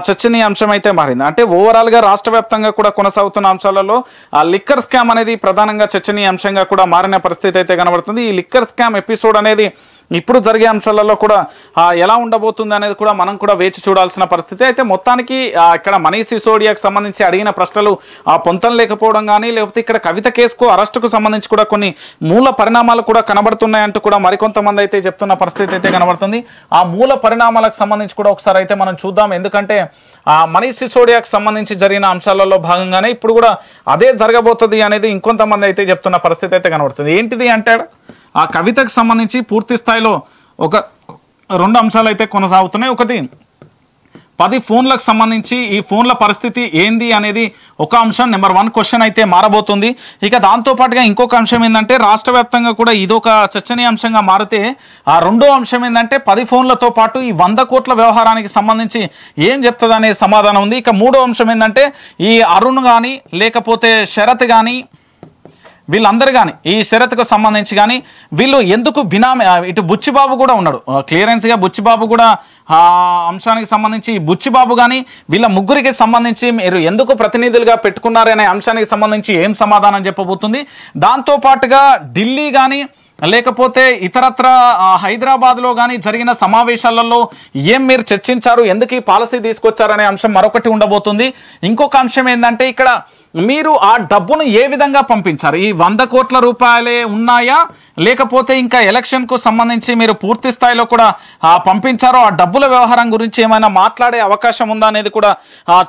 చర్చనీయాంశం అయితే మారింది అంటే ఓవరాల్గా రాష్ట్ర వ్యాప్తంగా కూడా కొనసాగుతున్న అంశాలలో ఆ లిక్కర్ స్కామ్ అనేది ప్రధానంగా చర్చనీయాంశంగా కూడా మారిన పరిస్థితి అయితే కనబడుతుంది ఈ లిక్కర్ స్కామ్ ఎపిసోడ్ అనేది ఇప్పుడు జరిగే అంశాలలో కూడా ఎలా ఉండబోతుంది అనేది కూడా మనం కూడా వేచి చూడాల్సిన పరిస్థితి అయితే మొత్తానికి ఇక్కడ మనీ సిసోడియాకు సంబంధించి అడిగిన ప్రశ్నలు పొంతం లేకపోవడం కానీ లేకపోతే ఇక్కడ కవిత కేసుకు అరెస్టుకు సంబంధించి కూడా కొన్ని మూల పరిణామాలు కూడా కనబడుతున్నాయంటూ కూడా మరికొంతమంది అయితే చెప్తున్న పరిస్థితి అయితే కనబడుతుంది ఆ మూల పరిణామాలకు సంబంధించి కూడా ఒకసారి అయితే మనం చూద్దాం ఎందుకంటే మనీ సిసోడియాకు సంబంధించి జరిగిన అంశాలలో భాగంగానే ఇప్పుడు కూడా అదే జరగబోతుంది అనేది ఇంకొంతమంది అయితే చెప్తున్న పరిస్థితి అయితే కనబడుతుంది ఏంటిది అంటాడు ఆ కవితకు సంబంధించి పూర్తి స్థాయిలో ఒక రెండు అంశాలు అయితే కొనసాగుతున్నాయి ఒకటి పది ఫోన్లకు సంబంధించి ఈ ఫోన్ల పరిస్థితి ఏంది అనేది ఒక అంశం నెంబర్ వన్ క్వశ్చన్ అయితే మారబోతుంది ఇక దాంతోపాటుగా ఇంకొక అంశం ఏంటంటే రాష్ట్ర వ్యాప్తంగా కూడా ఇదొక చర్చనీయాంశంగా మారితే ఆ రెండో అంశం ఏంటంటే పది ఫోన్లతో పాటు ఈ వంద కోట్ల వ్యవహారానికి సంబంధించి ఏం చెప్తుంది సమాధానం ఉంది ఇక మూడో అంశం ఏంటంటే ఈ అరుణ్ కానీ లేకపోతే శరత్ కానీ వీళ్ళందరూ కానీ ఈ షరత్కు సంబంధించి కానీ వీళ్ళు ఎందుకు బినామీ ఇటు బుచ్చిబాబు కూడా ఉన్నాడు క్లియరెన్స్గా బుచ్చిబాబు కూడా అంశానికి సంబంధించి బుచ్చిబాబు కానీ వీళ్ళ ముగ్గురికి సంబంధించి మీరు ఎందుకు ప్రతినిధులుగా పెట్టుకున్నారనే అంశానికి సంబంధించి ఏం సమాధానం చెప్పబోతుంది దాంతోపాటుగా ఢిల్లీ కానీ లేకపోతే ఇతరత్ర హైదరాబాద్లో కానీ జరిగిన సమావేశాలలో ఏం మీరు చర్చించారు ఎందుకు ఈ పాలసీ తీసుకొచ్చారనే అంశం మరొకటి ఉండబోతుంది ఇంకొక అంశం ఏంటంటే ఇక్కడ మీరు ఆ డబ్బును ఏ విధంగా పంపించారు ఈ వంద కోట్ల రూపాయలే ఉన్నాయా లేకపోతే ఇంకా ఎలక్షన్కు సంబంధించి మీరు పూర్తి స్థాయిలో కూడా పంపించారో ఆ డబ్బుల వ్యవహారం గురించి ఏమైనా మాట్లాడే అవకాశం ఉందా అనేది కూడా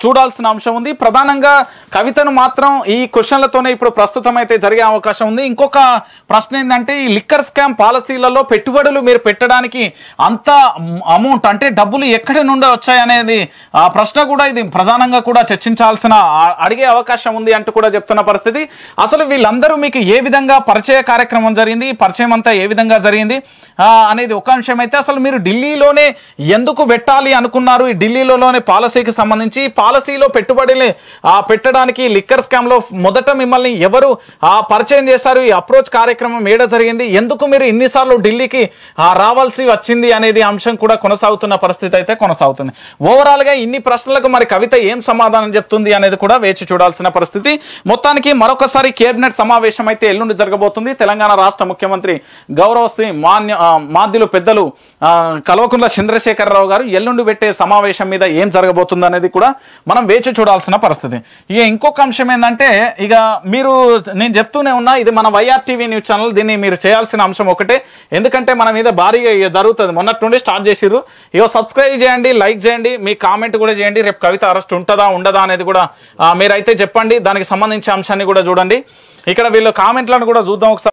చూడాల్సిన అంశం ఉంది ప్రధానంగా కవితను మాత్రం ఈ క్వశ్చన్లతోనే ఇప్పుడు ప్రస్తుతం అయితే జరిగే అవకాశం ఉంది ఇంకొక ప్రశ్న ఏంటంటే ఈ లిక్కర్ స్కామ్ పాలసీలలో పెట్టుబడులు మీరు పెట్టడానికి అంత అమౌంట్ అంటే డబ్బులు ఎక్కడి నుండి వచ్చాయనేది ఆ ప్రశ్న కూడా ఇది ప్రధానంగా కూడా చర్చించాల్సిన అడిగే అవకాశం అవకాశం ఉంది అంటూ కూడా చెప్తున్న పరిస్థితి అసలు వీళ్ళందరూ మీకు ఏ విధంగా పరిచయ కార్యక్రమం జరిగింది పరిచయం అంతా ఏ విధంగా జరిగింది అనేది ఒక అంశం అయితే అసలు మీరు ఢిల్లీలోనే ఎందుకు పెట్టాలి అనుకున్నారు ఈ ఢిల్లీలోనే పాలసీకి సంబంధించి పాలసీలో పెట్టుబడిని పెట్టడానికి లిక్కర్ స్కామ్లో మొదట మిమ్మల్ని ఎవరు పరిచయం చేశారు ఈ అప్రోచ్ కార్యక్రమం ఏడ జరిగింది ఎందుకు మీరు ఇన్నిసార్లు ఢిల్లీకి రావాల్సి వచ్చింది అనేది అంశం కూడా కొనసాగుతున్న పరిస్థితి అయితే కొనసాగుతుంది ఓవరాల్గా ఇన్ని ప్రశ్నలకు మరి కవిత ఏం సమాధానం చెప్తుంది అనేది కూడా వేచి చూడాల్సిన పరిస్థితి మొత్తానికి మరొకసారి కేబినెట్ సమావేశం అయితే ఎల్లుండి జరగబోతుంది తెలంగాణ రాష్ట్ర ముఖ్యమంత్రి గౌరవ శ్రీ మాన్య మాధ్యులు పెద్దలు కల్వకుంట్ల చంద్రశేఖరరావు గారు ఎల్లుండి పెట్టే సమావేశం మీద ఏం జరగబోతుంది అనేది కూడా మనం వేచి చూడాల్సిన పరిస్థితి ఇక ఇంకొక అంశం ఏంటంటే ఇక మీరు నేను చెప్తూనే ఉన్నా ఇది మన వైఆర్ టీవీ న్యూస్ ఛానల్ దీన్ని మీరు చేయాల్సిన అంశం ఒకటే ఎందుకంటే మన మీద భారీగా జరుగుతుంది మొన్నటి నుండి స్టార్ట్ చేసిర్రు ఇక సబ్స్క్రైబ్ చేయండి లైక్ చేయండి మీ కామెంట్ కూడా చేయండి రేపు కవిత అరెస్ట్ ఉంటుందా ఉండదా అనేది కూడా మీరైతే చెప్పండి చూడండి దానికి సంబంధించిన అంశాన్ని కూడా చూడండి ఇక్కడ వీళ్ళు కామెంట్లను కూడా చూద్దాం ఒకసారి